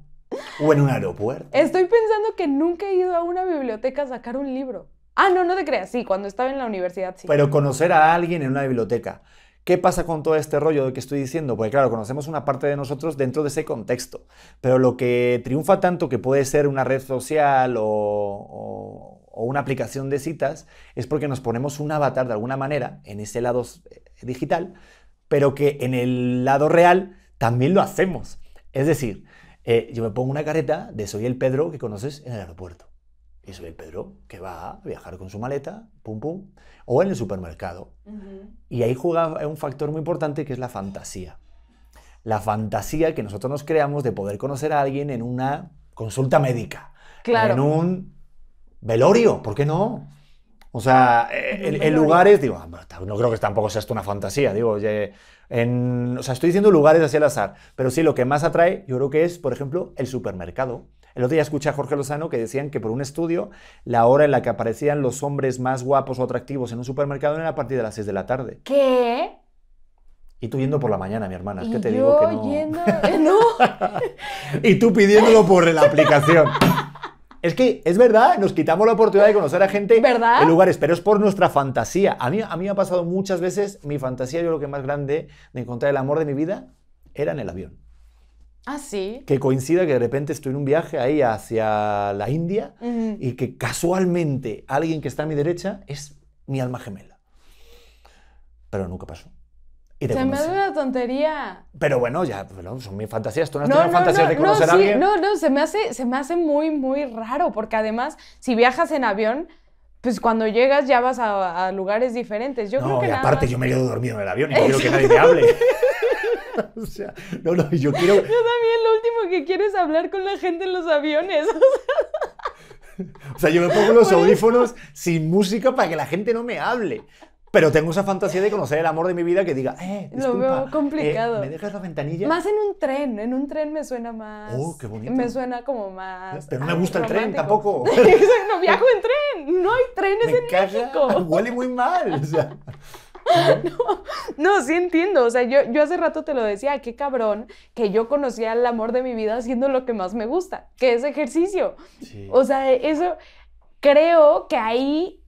o en un aeropuerto. Estoy pensando que nunca he ido a una biblioteca a sacar un libro. Ah, no, no te creas, sí, cuando estaba en la universidad sí. Pero conocer a alguien en una biblioteca, ¿Qué pasa con todo este rollo de que estoy diciendo? Porque claro, conocemos una parte de nosotros dentro de ese contexto, pero lo que triunfa tanto que puede ser una red social o, una aplicación de citas es porque nos ponemos un avatar de alguna manera en ese lado eh, digital, pero que en el lado real también lo hacemos. Es decir, eh, yo me pongo una careta de soy el Pedro que conoces en el aeropuerto. Y soy el Pedro que va a viajar con su maleta, pum pum o en el supermercado. Y ahí juega un factor muy importante que es la fantasía. La fantasía que nosotros nos creamos de poder conocer a alguien en una consulta médica, claro. en un velorio, ¿por qué no? O sea, en, eh, lugares, digo, ah, no creo que tampoco sea esto una fantasía, digo, en, o sea, estoy diciendo lugares así al azar, pero sí, lo que más atrae, yo creo que es, por ejemplo, el supermercado. El otro día escuché a Jorge Lozano que decían que por un estudio, la hora en la que aparecían los hombres más guapos o atractivos en un supermercado era a partir de las 6 de la tarde. ¿Qué? Y tú yendo por la mañana, mi hermana. Es que te digo <laughs> eh, no. y tú pidiéndolo por la aplicación. Es que es verdad, nos quitamos la oportunidad de conocer a gente ¿verdad? en lugares, pero es por nuestra fantasía. A mí, a mí me ha pasado muchas veces, mi fantasía, yo lo que más grande de encontrar el amor de mi vida era en el avión. Ah, sí. Que coincida que de repente estoy en un viaje ahí hacia la India y que casualmente alguien que está a mi derecha es mi alma gemela. Pero nunca pasó. Se me hace una tontería. Pero bueno, ya, son mis fantasías. Tú no, fantasías de conocer a alguien. No, no, se me, hace, se me hace muy, muy raro. Porque además, si viajas en avión, pues cuando llegas ya vas a, lugares diferentes. Yo no, que aparte, yo me quedo dormido en el avión y no quiero que nadie me hable. <laughs> <laughs> o sea, no, no, yo quiero... Yo también lo último que quiero es hablar con la gente en los aviones. <laughs> O sea, yo me pongo los <laughs> audífonos sin música para que la gente no me hable. Pero tengo esa fantasía de conocer el amor de mi vida que diga, eh, disculpa, Lo veo eh, complicado. ¿Me dejas la ventanilla? Más en un tren. En un tren me suena más... Oh, qué bonito. Me suena como más... Pero no me gusta el tren tampoco. no viajo en tren. No hay trenes en México. Huele muy mal. O sea... <laughs> no, no, sí entiendo. O sea, yo, yo hace rato te lo decía, qué cabrón que yo conocía el amor de mi vida haciendo lo que más me gusta, que es ejercicio. O sea, eso creo que ahí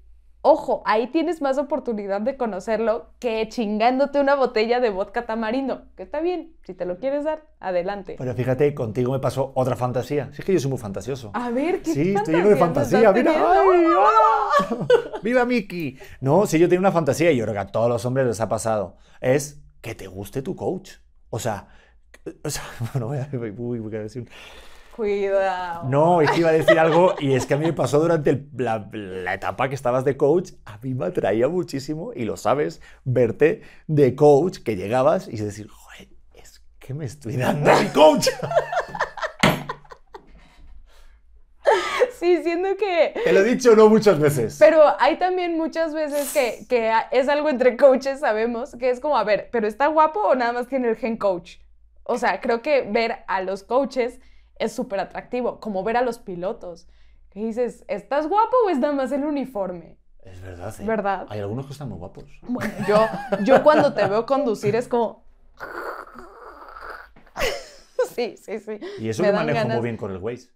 Ojo, ahí tienes más oportunidad de conocerlo que chingándote una botella de vodka tamarindo, que está bien, si te lo quieres dar, adelante. Pero fíjate, contigo me pasó otra fantasía. Si es que yo soy muy fantasioso. A ver, ¿qué Sí, estoy lleno de fantasía. ¡Ah! <laughs> ¡Viva Mickey! No, si yo tengo una fantasía, y yo creo que a todos los hombres les ha pasado, es que te guste tu coach. O sea, <laughs> <laughs> bueno, voy a decir. No, es que iba a decir algo y es que a mí me pasó durante la, etapa que estabas de coach, a mí me atraía muchísimo, y lo sabes, verte de coach, que llegabas y decir, joder, es que me estoy dando el coach. <laughs> Sí, siendo que... Te lo he dicho no muchas veces. Pero hay también muchas veces que, que es algo entre coaches, sabemos, que es como, a ver, ¿pero está guapo o nada más tiene el gen coach? O sea, creo que ver a los coaches es súper atractivo, como ver a los pilotos. Que dices, ¿estás guapo o es nada más el uniforme? Es verdad, sí. ¿Verdad? Hay algunos que están muy guapos. yo, yo cuando te veo conducir es como... <laughs> Sí, sí, sí. Y eso me manejo muy bien con el Waze.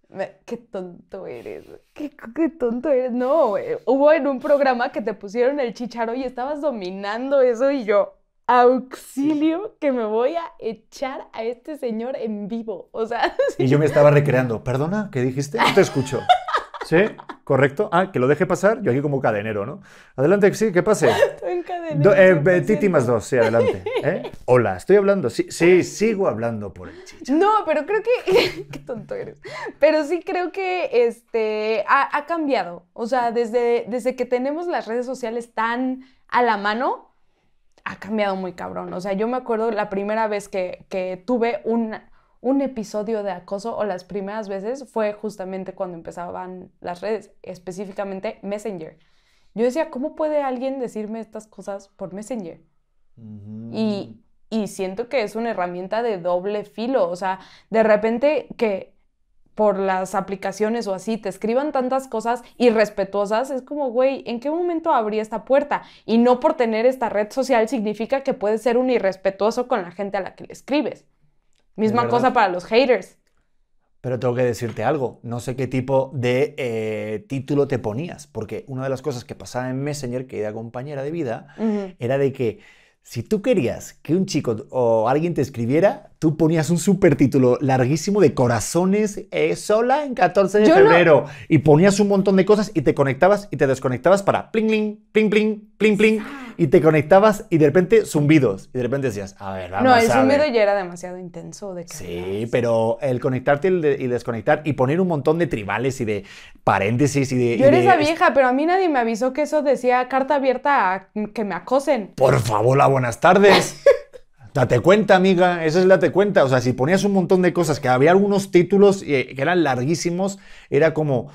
Qué tonto eres. Qué, qué tonto eres. No, eh, hubo en un programa que te pusieron el chicharo y estabas dominando eso y yo auxilio que me voy a echar a este señor en vivo. O sea. <laughs> Y yo me estaba recreando. Perdona, ¿qué dijiste? No te escucho. <laughs> ¿Sí? ¿Correcto? Ah, que lo deje pasar. Yo aquí como cadenero, ¿no? Adelante, sí, que pase. <laughs> Estoy eh, en cadenero. titi más dos, sí, adelante. ¿Eh? Hola, estoy hablando. Sí, sigo hablando por el chicho. No, pero creo que... Qué tonto eres. Pero sí creo que este, ha, cambiado. O sea, desde, desde que tenemos las redes sociales tan a la mano, ha cambiado muy cabrón. O sea, yo me acuerdo la primera vez que, tuve un, episodio de acoso o las primeras veces fue justamente cuando empezaban las redes, específicamente Messenger. Yo decía, ¿cómo puede alguien decirme estas cosas por Messenger? y, y, siento que es una herramienta de doble filo, o sea, de repente que por las aplicaciones o así te escriban tantas cosas irrespetuosas, es como, güey, ¿en qué momento abrí esta puerta? Y no por tener esta red social significa que puedes ser un irrespetuoso con la gente a la que le escribes. Misma cosa para los haters. Pero tengo que decirte algo, no sé qué tipo de eh, título te ponías, porque una de las cosas que pasaba en Messenger, que era compañera de vida, era de que si tú querías que un chico o alguien te escribiera, tú ponías un título larguísimo de corazones eh, sola en 14 de febrero y ponías un montón de cosas y te conectabas y te desconectabas para pling, pling, pling, pling, pling, pling y te conectabas y de repente zumbidos y de repente decías, a ver, vamos No, el zumbido ya era demasiado intenso. De sí, pero el conectarte y, desconectar y poner un montón de tribales y de paréntesis y de... Yo era vieja, pero a mí nadie me avisó que eso decía carta abierta a que me acosen. Por favor, la buenas tardes. <laughs> Date cuenta, amiga, esa es la te cuenta. O sea, si ponías un montón de cosas, que había algunos títulos eh, que eran larguísimos, era como.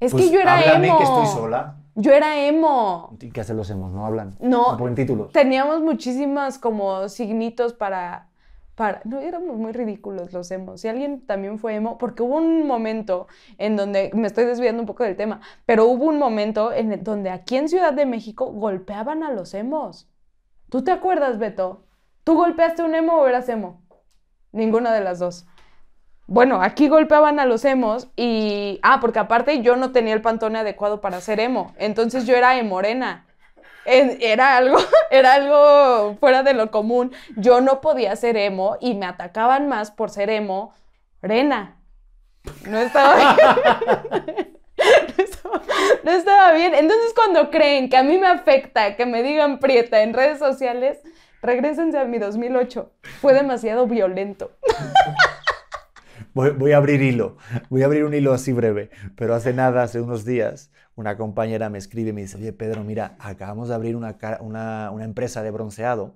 Es que pues, yo era háblame emo. que estoy sola. Yo era emo. ¿Y qué hacen los emos? No hablan. No. ponen Teníamos muchísimas como signitos para, para. No, éramos muy ridículos los emos. Si alguien también fue emo, porque hubo un momento en donde. Me estoy desviando un poco del tema, pero hubo un momento en donde aquí en Ciudad de México golpeaban a los emos. ¿Tú te acuerdas, Beto? ¿Tú golpeaste un emo o eras emo? Ninguna de las dos. Bueno, aquí golpeaban a los emos y... Ah, porque aparte yo no tenía el pantone adecuado para ser emo. Entonces yo era emorena. Era algo, <laughs> era algo fuera de lo común. Yo no podía ser emo y me atacaban más por ser emo. Rena. No estaba... <laughs> no estaba bien. Entonces cuando creen que a mí me afecta que me digan prieta en redes sociales, regresense a mi 2008. Fue demasiado violento. Voy, a abrir hilo, voy a abrir un hilo así breve, pero hace nada, hace unos días, una compañera me escribe y me dice, oye Pedro, mira, acabamos de abrir una, una, empresa de bronceado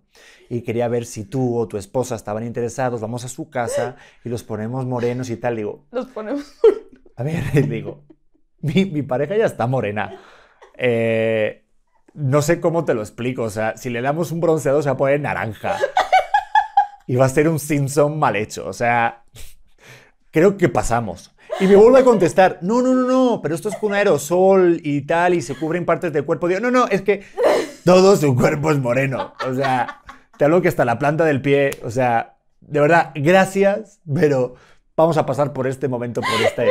y quería ver si tú o tu esposa estaban interesados, vamos a su casa y los ponemos morenos y tal, digo. Los ponemos. <laughs> A ver, <laughs> digo, mi, pareja ya está morena. Eh, no sé cómo te lo explico. O sea, si le damos un bronceado se va a poner naranja. Y va a ser un Simpson mal hecho. O sea, creo que pasamos. Y me vuelve a contestar, no, no, no, no, pero esto es con aerosol y tal, y se cubren partes del cuerpo. Digo, no, no, es que todo su cuerpo es moreno. O sea, te hablo que hasta la planta del pie, o sea, de verdad, gracias, pero vamos a pasar por este momento, por este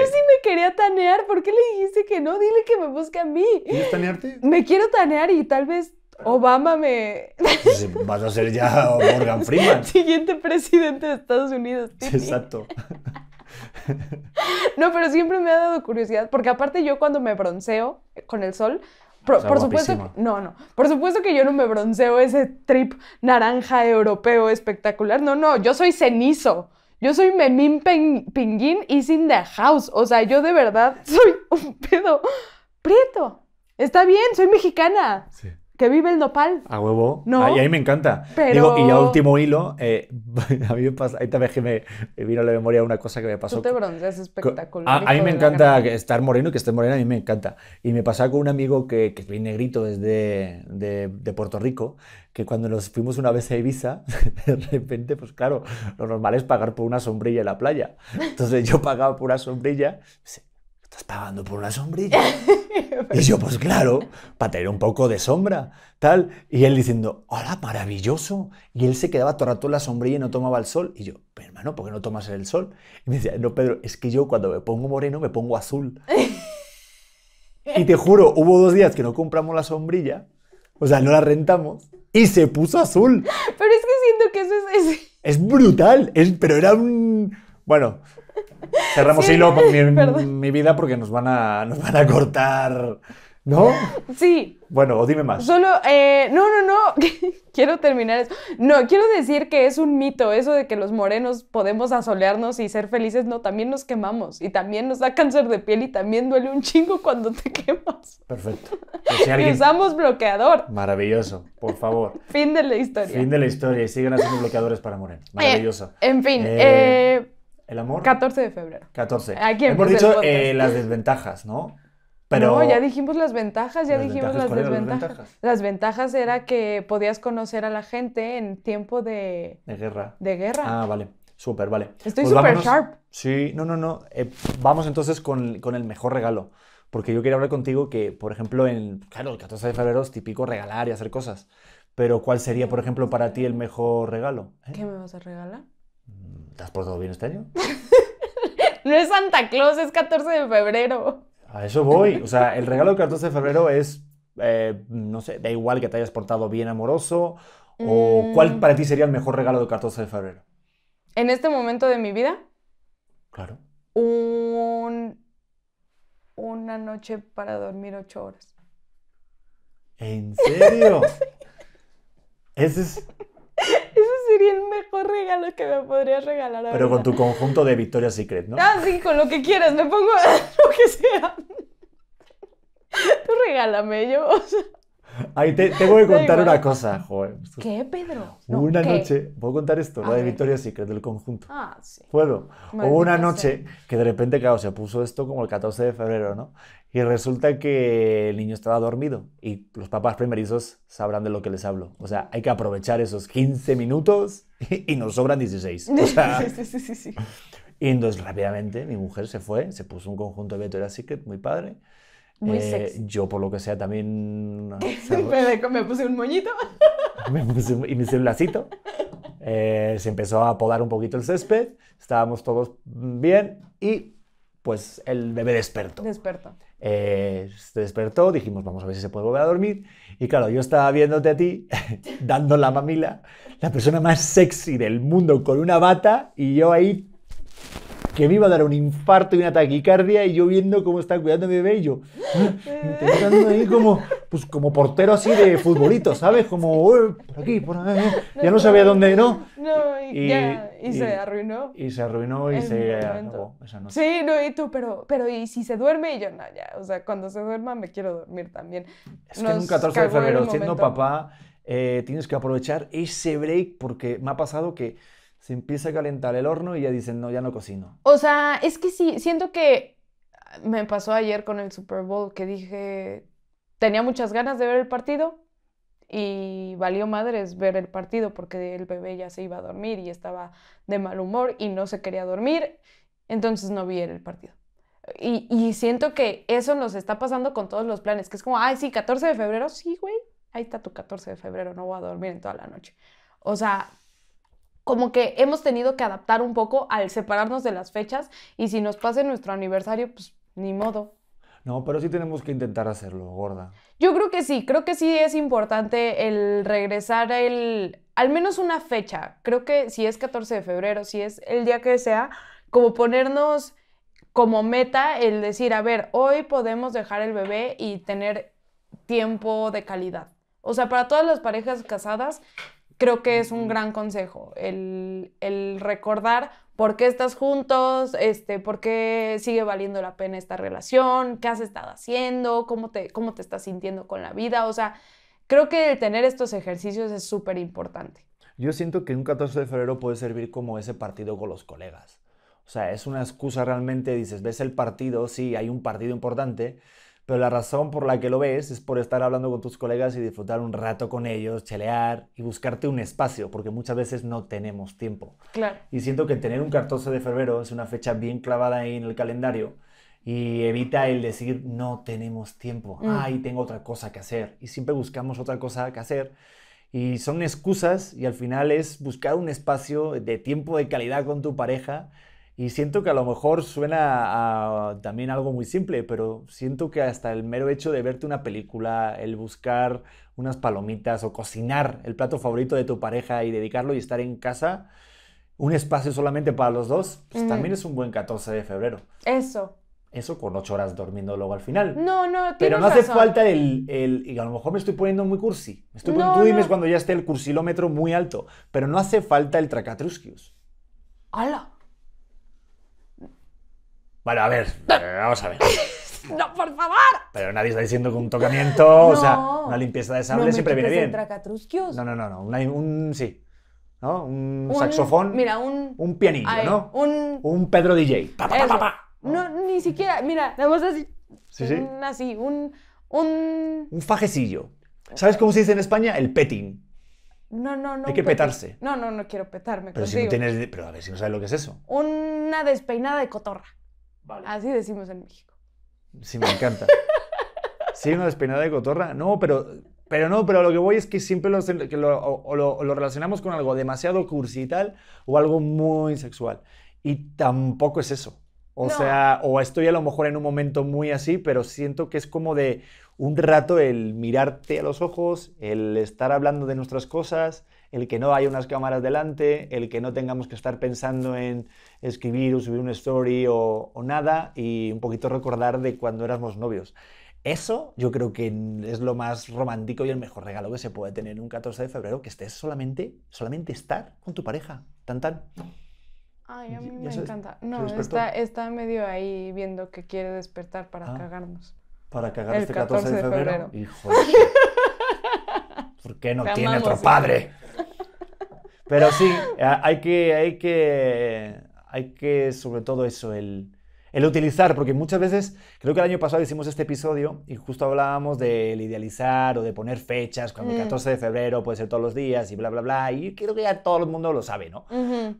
quería tanear, ¿por qué le dijiste que no? Dile que me busque a mí. ¿Quieres tanearte? Me quiero tanear y tal vez Obama me... Pues, eh, vas a ser ya Morgan Freeman. <laughs> Siguiente presidente de Estados Unidos. Exacto. <laughs> No, pero siempre me ha dado curiosidad, porque aparte yo cuando me bronceo con el sol, por, supuesto, no, no, por supuesto que yo no me bronceo ese trip naranja europeo espectacular, no, no, yo soy cenizo. Yo soy Memín Pinguín y sin the house. O sea, yo de verdad <laughs> soy un pedo prieto. Está bien, soy mexicana. Sí que vive el nopal. A huevo. No. Ahí, me encanta. Pero... y ya último hilo, eh, <laughs> a mí me ahí también me, vino a la memoria una cosa que me pasó. Tú te bronceas espectacular. A, mí me encanta estar moreno y que esté moreno, a mí me encanta. Y me pasaba con un amigo que, que es bien negrito desde de, de Puerto Rico, que cuando nos fuimos una vez a Ibiza, <laughs> de repente, pues claro, lo normal es pagar por una sombrilla en la playa. Entonces yo pagaba por una sombrilla, pues, estás pagando por una sombrilla. y yo, pues claro, para tener un poco de sombra, tal. Y él diciendo, hola, maravilloso. Y él se quedaba todo el rato en la sombrilla y no tomaba el sol. Y yo, pero hermano, ¿por qué no tomas el sol? Y me decía, no, Pedro, es que yo cuando me pongo moreno me pongo azul. y te juro, hubo dos días que no compramos la sombrilla, o sea, no la rentamos, y se puso azul. Pero es que siento que eso es... Es, brutal, es, pero era un... Bueno, Cerramos hilo mi, mi, vida porque nos van a, van a cortar. ¿No? Sí. Bueno, dime más. Solo, eh, no, no, no, <laughs> quiero terminar esto. No, quiero decir que es un mito eso de que los morenos podemos asolearnos y ser felices. No, también nos quemamos y también nos da cáncer de piel y también duele un chingo cuando te <laughs> quemas. Perfecto. <laughs> usamos bloqueador. Maravilloso, por favor. fin de la historia. Fin de la historia y siguen haciendo bloqueadores para morenos. Eh, Maravilloso. en fin, eh... eh ¿El amor? 14 de febrero. 14. Aquí dicho eh, las desventajas, ¿no? Pero... No, ya dijimos las ventajas, ya dijimos las desventajas. Las ventajas? era que podías conocer a la gente en tiempo de... De guerra. De guerra. Ah, vale. Súper, vale. Estoy pues súper sharp. Sí, no, no, no. Eh, vamos entonces con, el mejor regalo. Porque yo quería hablar contigo que, por ejemplo, en... Claro, el 14 de febrero es típico regalar y hacer cosas. Pero ¿cuál sería, por ejemplo, para ti el mejor regalo? ¿Eh? ¿Qué me vas a regalar? Mm, ¿Te has portado bien este año? <laughs> no es Santa Claus, es 14 de febrero. A eso voy. O sea, el regalo del 14 de febrero es, eh, no sé, da igual que te hayas portado bien amoroso. ¿O mm. cuál para ti sería el mejor regalo del 14 de febrero? En este momento de mi vida. Claro. Un, una noche para dormir ocho horas. ¿En serio? <laughs> Ese es sería el mejor regalo que me podrías regalar. Pero con tu conjunto de Victoria's Secret, ¿no? Ah, sí, con lo que quieras, me pongo <laughs> lo que sea. Tú regálame, yo. te, tengo <laughs> que contar una cosa, joven. ¿Qué, Pedro? Hubo una noche, ¿puedo contar esto? Lo de Victoria's Secret, del conjunto. Ah, sí. ¿Puedo? Hubo una noche que de repente, claro, se puso esto como el 14 de febrero, ¿no? Y resulta que el niño estaba dormido y los papás primerizos sabrán de lo que les hablo. O sea, hay que aprovechar esos 15 minutos <laughs> y nos sobran 16. O <laughs> sí, sí, sí, Y entonces rápidamente mi mujer se fue, se puso un conjunto de Victoria's Secret muy padre. Muy eh, Yo por lo que sea también... <laughs> me puse un moñito. y me hice un lacito. Eh, se empezó a podar un poquito el césped, estábamos todos bien y pues el bebé despertó. Despertó. Eh, se despertó, dijimos, vamos a ver si se puede volver a dormir. Y claro, yo estaba viéndote a ti, <laughs> dando la mamila, la persona más sexy del mundo con una bata y yo ahí que me iba a dar un infarto y una taquicardia y yo viendo cómo está cuidando a mi bebé y yo intentando ahí como, pues, como portero así de futbolito, ¿sabes? Como por aquí, por ahí, ya no sabía dónde, ¿no? No, y, se arruinó. Y se arruinó y se acabó esa noche. Sí, no, y tú, pero, pero ¿y si se duerme? Y yo, no, ya, o sea, cuando se duerma me quiero dormir también. Es que que un 14 de febrero, siendo papá, eh, tienes que aprovechar ese break porque me ha pasado que se empieza a calentar el horno y ya dicen, no, ya no cocino. O sea, es que sí, siento que me pasó ayer con el Super Bowl que dije, tenía muchas ganas de ver el partido y valió madres ver el partido porque el bebé ya se iba a dormir y estaba de mal humor y no se quería dormir, entonces no vi el partido. Y, y siento que eso nos está pasando con todos los planes, que es como, ay, sí, 14 de febrero, sí, güey, ahí está tu 14 de febrero, no voy a dormir en toda la noche. O sea, como que hemos tenido que adaptar un poco al separarnos de las fechas y si nos pasa nuestro aniversario, pues ni modo. No, pero sí tenemos que intentar hacerlo, gorda. Yo creo que sí, creo que sí es importante el regresar el, al menos una fecha. Creo que si es 14 de febrero, si es el día que sea, como ponernos como meta el decir, a ver, hoy podemos dejar el bebé y tener tiempo de calidad. O sea, para todas las parejas casadas, creo que es un gran consejo el, el, recordar por qué estás juntos, este, por qué sigue valiendo la pena esta relación, qué has estado haciendo, cómo te, cómo te estás sintiendo con la vida. O sea, creo que el tener estos ejercicios es súper importante. Yo siento que un 14 de febrero puede servir como ese partido con los colegas. O sea, es una excusa realmente, dices, ves el partido, sí, hay un partido importante, pero la razón por la que lo ves es por estar hablando con tus colegas y disfrutar un rato con ellos, chelear y buscarte un espacio, porque muchas veces no tenemos tiempo. Claro. Y siento que tener un 14 de febrero es una fecha bien clavada ahí en el calendario y evita el decir no tenemos tiempo, mm. ay, tengo otra cosa que hacer. Y siempre buscamos otra cosa que hacer. Y son excusas y al final es buscar un espacio de tiempo de calidad con tu pareja y siento que a lo mejor suena a también algo muy simple, pero siento que hasta el mero hecho de verte una película, el buscar unas palomitas o cocinar el plato favorito de tu pareja y dedicarlo y estar en casa, un espacio solamente para los dos, pues también es un buen 14 de febrero. Eso. Eso con ocho horas durmiendo luego al final. No, no, Pero no hace falta el, el, Y a lo mejor me estoy poniendo muy cursi. estoy tú dimes cuando ya esté el cursilómetro muy alto. Pero no hace falta el tracatrusquius. ¡Hala! Bueno, a ver, eh, vamos a ver. <laughs> no, por favor. Pero nadie está diciendo que un tocamiento, o sea, una limpieza de sable siempre viene bien. En no, no, no, no. un sí. ¿No? Un, saxofón. Mira, un. Un pianillo, ¿no? Un. Un Pedro DJ. Pa, no, ni siquiera. Mira, vamos voz así. Sí, sí. Un, así, un. Un. Un fajecillo. ¿Sabes cómo se dice en España? El petting. No, no, no. Hay que petarse. No, no, no quiero petarme. Pero si no tienes. Pero a ver si no sabes lo que es eso. Una despeinada de cotorra. Así decimos en México. Sí, me encanta. sí, una despeinada de cotorra. No, pero, pero no, pero lo que voy es que siempre lo, relacionamos con algo demasiado cursi y tal o algo muy sexual. Y tampoco es eso. O sea, o estoy a lo mejor en un momento muy así, pero siento que es como de un rato el mirarte a los ojos, el estar hablando de nuestras cosas, el que no haya unas cámaras delante, el que no tengamos que estar pensando en escribir o subir una story o, nada, y un poquito recordar de cuando éramos novios. Eso yo creo que es lo más romántico y el mejor regalo que se puede tener un 14 de febrero, que estés solamente, solamente estar con tu pareja. Tan tan. Ay, a mí me encanta. No, está, está, medio ahí viendo que quiere despertar para ah. cagarnos. Para cagar este 14, de febrero. Hijo. ¿Por qué no <laughs> tiene otro padre? Pero sí, hay que, hay que, hay que sobre todo eso, el, utilizar, porque muchas veces, creo que el año pasado hicimos este episodio y justo hablábamos del idealizar o de poner fechas, cuando el 14 de febrero puede ser todos los días y bla, bla, bla, y creo que ya todo el mundo lo sabe, ¿no?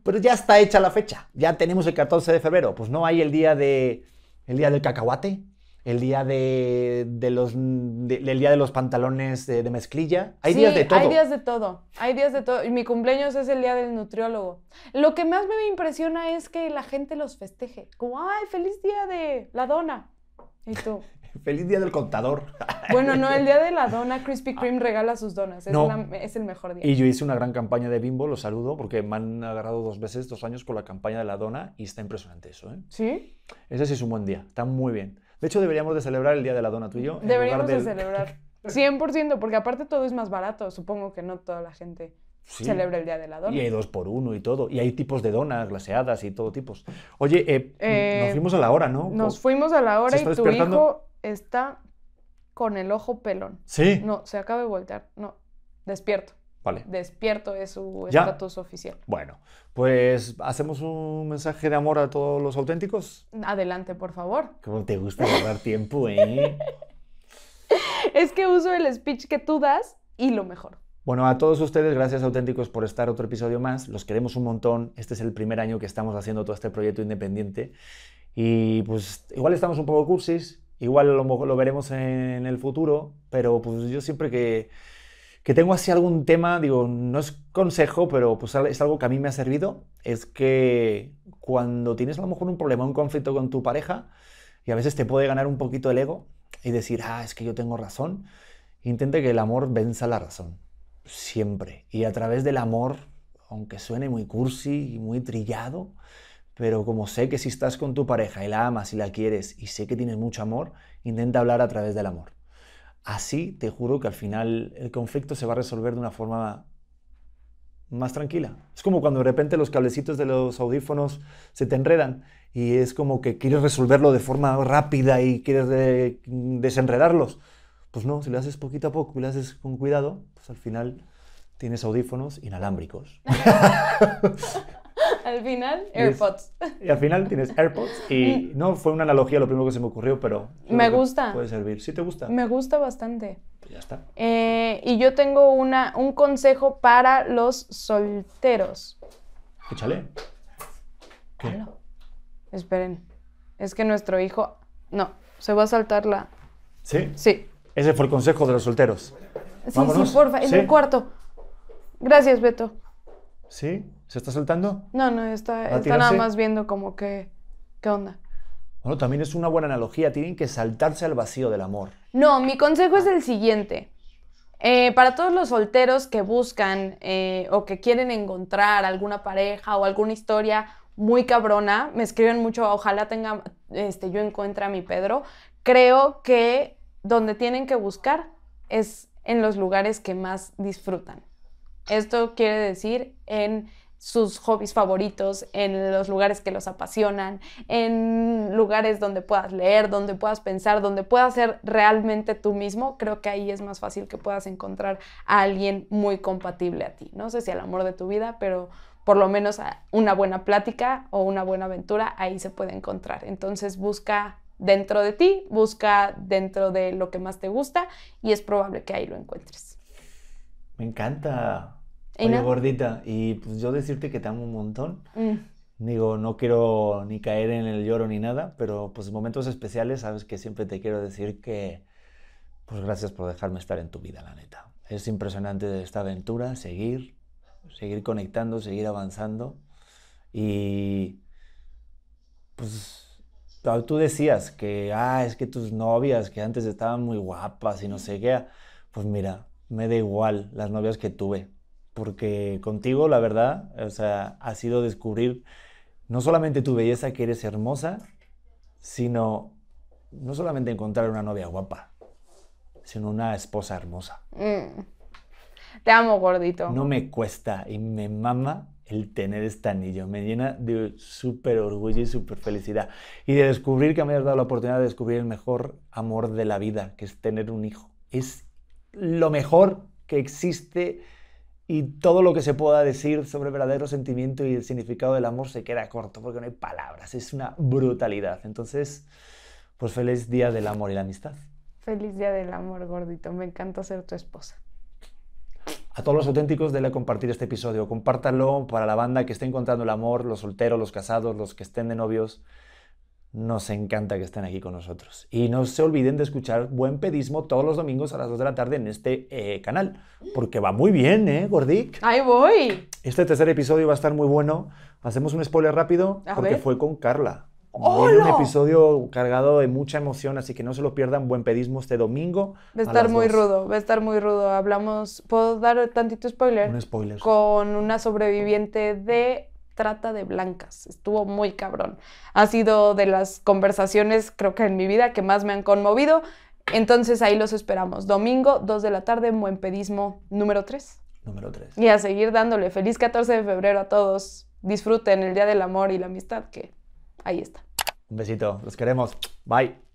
Pero ya está hecha la fecha, ya tenemos el 14 de febrero, pues no hay el día de... El día del cacahuate, el día de, los día de los pantalones de, mezclilla. Hay días de todo. Hay días de todo. Hay días de todo. Y mi cumpleaños es el día del nutriólogo. Lo que más me impresiona es que la gente los festeje. Como, ay, feliz día de la dona. Y tú. <laughs> feliz día del contador. bueno, no, el día de la dona, <laughs> Krispy Kreme regala sus donas. Es, el mejor día. Y yo hice una gran campaña de bimbo, los saludo, porque me han agarrado dos veces, dos años con la campaña de la dona y está impresionante eso. ¿eh? Sí. Ese sí es un buen día. Está muy bien. De hecho, deberíamos de celebrar el Día de la Dona tú y yo. Deberíamos de celebrar. 100%, <laughs> porque aparte todo es más barato. Supongo que no toda la gente celebra el Día de la Dona. Y hay dos por uno y todo. Y hay tipos de donas glaseadas y todo tipos. Oye, eh, eh, nos fuimos a la hora, ¿no? Nos fuimos a la hora y tu hijo está con el ojo pelón. Sí. No, se acaba de voltear. No, despierto. Despierto es su estatus oficial. Bueno, pues hacemos un mensaje de amor a todos los auténticos. Adelante, por favor. Como te gusta ahorrar <laughs> tiempo, ¿eh? es que uso el speech que tú das y lo mejor. Bueno, a todos ustedes, gracias auténticos por estar otro episodio más. Los queremos un montón. Este es el primer año que estamos haciendo todo este proyecto independiente. Y pues igual estamos un poco cursis, igual lo, lo veremos en el futuro, pero pues yo siempre que que tengo así algún tema, digo, no es consejo, pero pues, es algo que a mí me ha servido, es que cuando tienes a lo mejor un problema, un conflicto con tu pareja, y a veces te puede ganar un poquito el ego y decir, ah, es que yo tengo razón, intente que el amor venza la razón, siempre. Y a través del amor, aunque suene muy cursi y muy trillado, pero como sé que si estás con tu pareja y la amas y la quieres y sé que tienes mucho amor, intenta hablar a través del amor. Así te juro que al final el conflicto se va a resolver de una forma más tranquila. Es como cuando de repente los cablecitos de los audífonos se te enredan y es como que quieres resolverlo de forma rápida y quieres desenredarlos. Pues no, si lo haces poquito a poco y lo haces con cuidado, pues al final tienes audífonos inalámbricos. <laughs> al final, AirPods. y al final tienes AirPods. Y <laughs> no fue una analogía lo primero que se me ocurrió, pero. Me gusta. Puede servir. si te gusta? Me gusta bastante. Ya está. Eh, y yo tengo una, un consejo para los solteros. Échale. ¿Qué? Esperen. Es que nuestro hijo. No, se va a saltar la. ¿Sí? Sí. Ese fue el consejo de los solteros. Sí, sí, porfa, en el cuarto. Gracias, Beto. ¿Sí? ¿Se está saltando? No, no, está, está nada más viendo como que, ¿qué onda? Bueno, también es una buena analogía. Tienen que saltarse al vacío del amor. No, mi consejo es el siguiente. Eh, para todos los solteros que buscan eh, o que quieren encontrar alguna pareja o alguna historia muy cabrona, me escriben mucho, ojalá tenga, este, yo encuentre a mi Pedro. Creo que donde tienen que buscar es en los lugares que más disfrutan. Esto quiere decir en sus hobbies favoritos, en los lugares que los apasionan, en lugares donde puedas leer, donde puedas pensar, donde puedas ser realmente tú mismo, creo que ahí es más fácil que puedas encontrar a alguien muy compatible a ti. No sé si al amor de tu vida, pero por lo menos una buena plática o una buena aventura ahí se puede encontrar. Entonces busca dentro de ti, busca dentro de lo que más te gusta y es probable que ahí lo encuentres. Me encanta Oye, gordita, y pues yo decirte que te amo un montón. Mm. Digo, no quiero ni caer en el lloro ni nada, pero pues en momentos especiales sabes que siempre te quiero decir que pues gracias por dejarme estar en tu vida, la neta. Es impresionante esta aventura, seguir, seguir conectando, seguir avanzando y pues ah, tú decías que, ah, es que tus novias que antes estaban muy guapas y no sé qué, pues mira, me da igual las novias que tuve porque contigo, la verdad, o sea, ha sido descubrir no solamente tu belleza, que eres hermosa, sino no solamente encontrar una novia guapa, sino una esposa hermosa. Mm. Te amo, gordito. No me cuesta y me mama el tener este anillo. Me llena de súper orgullo y súper felicidad. Y de descubrir que me has dado la oportunidad de descubrir el mejor amor de la vida, que es tener un hijo. Es lo mejor que existe y todo lo que se pueda decir sobre el verdadero sentimiento y el significado del amor se queda corto porque no hay palabras, es una brutalidad. Entonces, pues feliz día del amor y la amistad. Feliz día del amor, gordito. Me encanta ser tu esposa. A todos los auténticos, denle a compartir este episodio. Compártalo para la banda que esté encontrando el amor, los solteros, los casados, los que estén de novios. Nos encanta que estén aquí con nosotros. Y no se olviden de escuchar Buen Pedismo todos los domingos a las 2 de la tarde en este eh, canal, porque va muy bien, ¿eh, Gordic? ¡Ahí voy! Este tercer episodio va a estar muy bueno. Hacemos un spoiler rápido, porque fue con Carla. un episodio cargado de mucha emoción, así que no se lo pierdan. Buen pedismo este domingo. Va a estar muy rudo, va a estar muy rudo. Hablamos, ¿puedo dar tantito spoiler? Un spoiler. Con una sobreviviente de trata de blancas. Estuvo muy cabrón. Ha sido de las conversaciones, creo que en mi vida, que más me han conmovido. Entonces ahí los esperamos. Domingo, 2 de la tarde, Buen Pedismo número 3. Número 3. Y a seguir dándole. Feliz 14 de febrero a todos. Disfruten el Día del Amor y la Amistad, que ahí está. Un besito. Los queremos. Bye.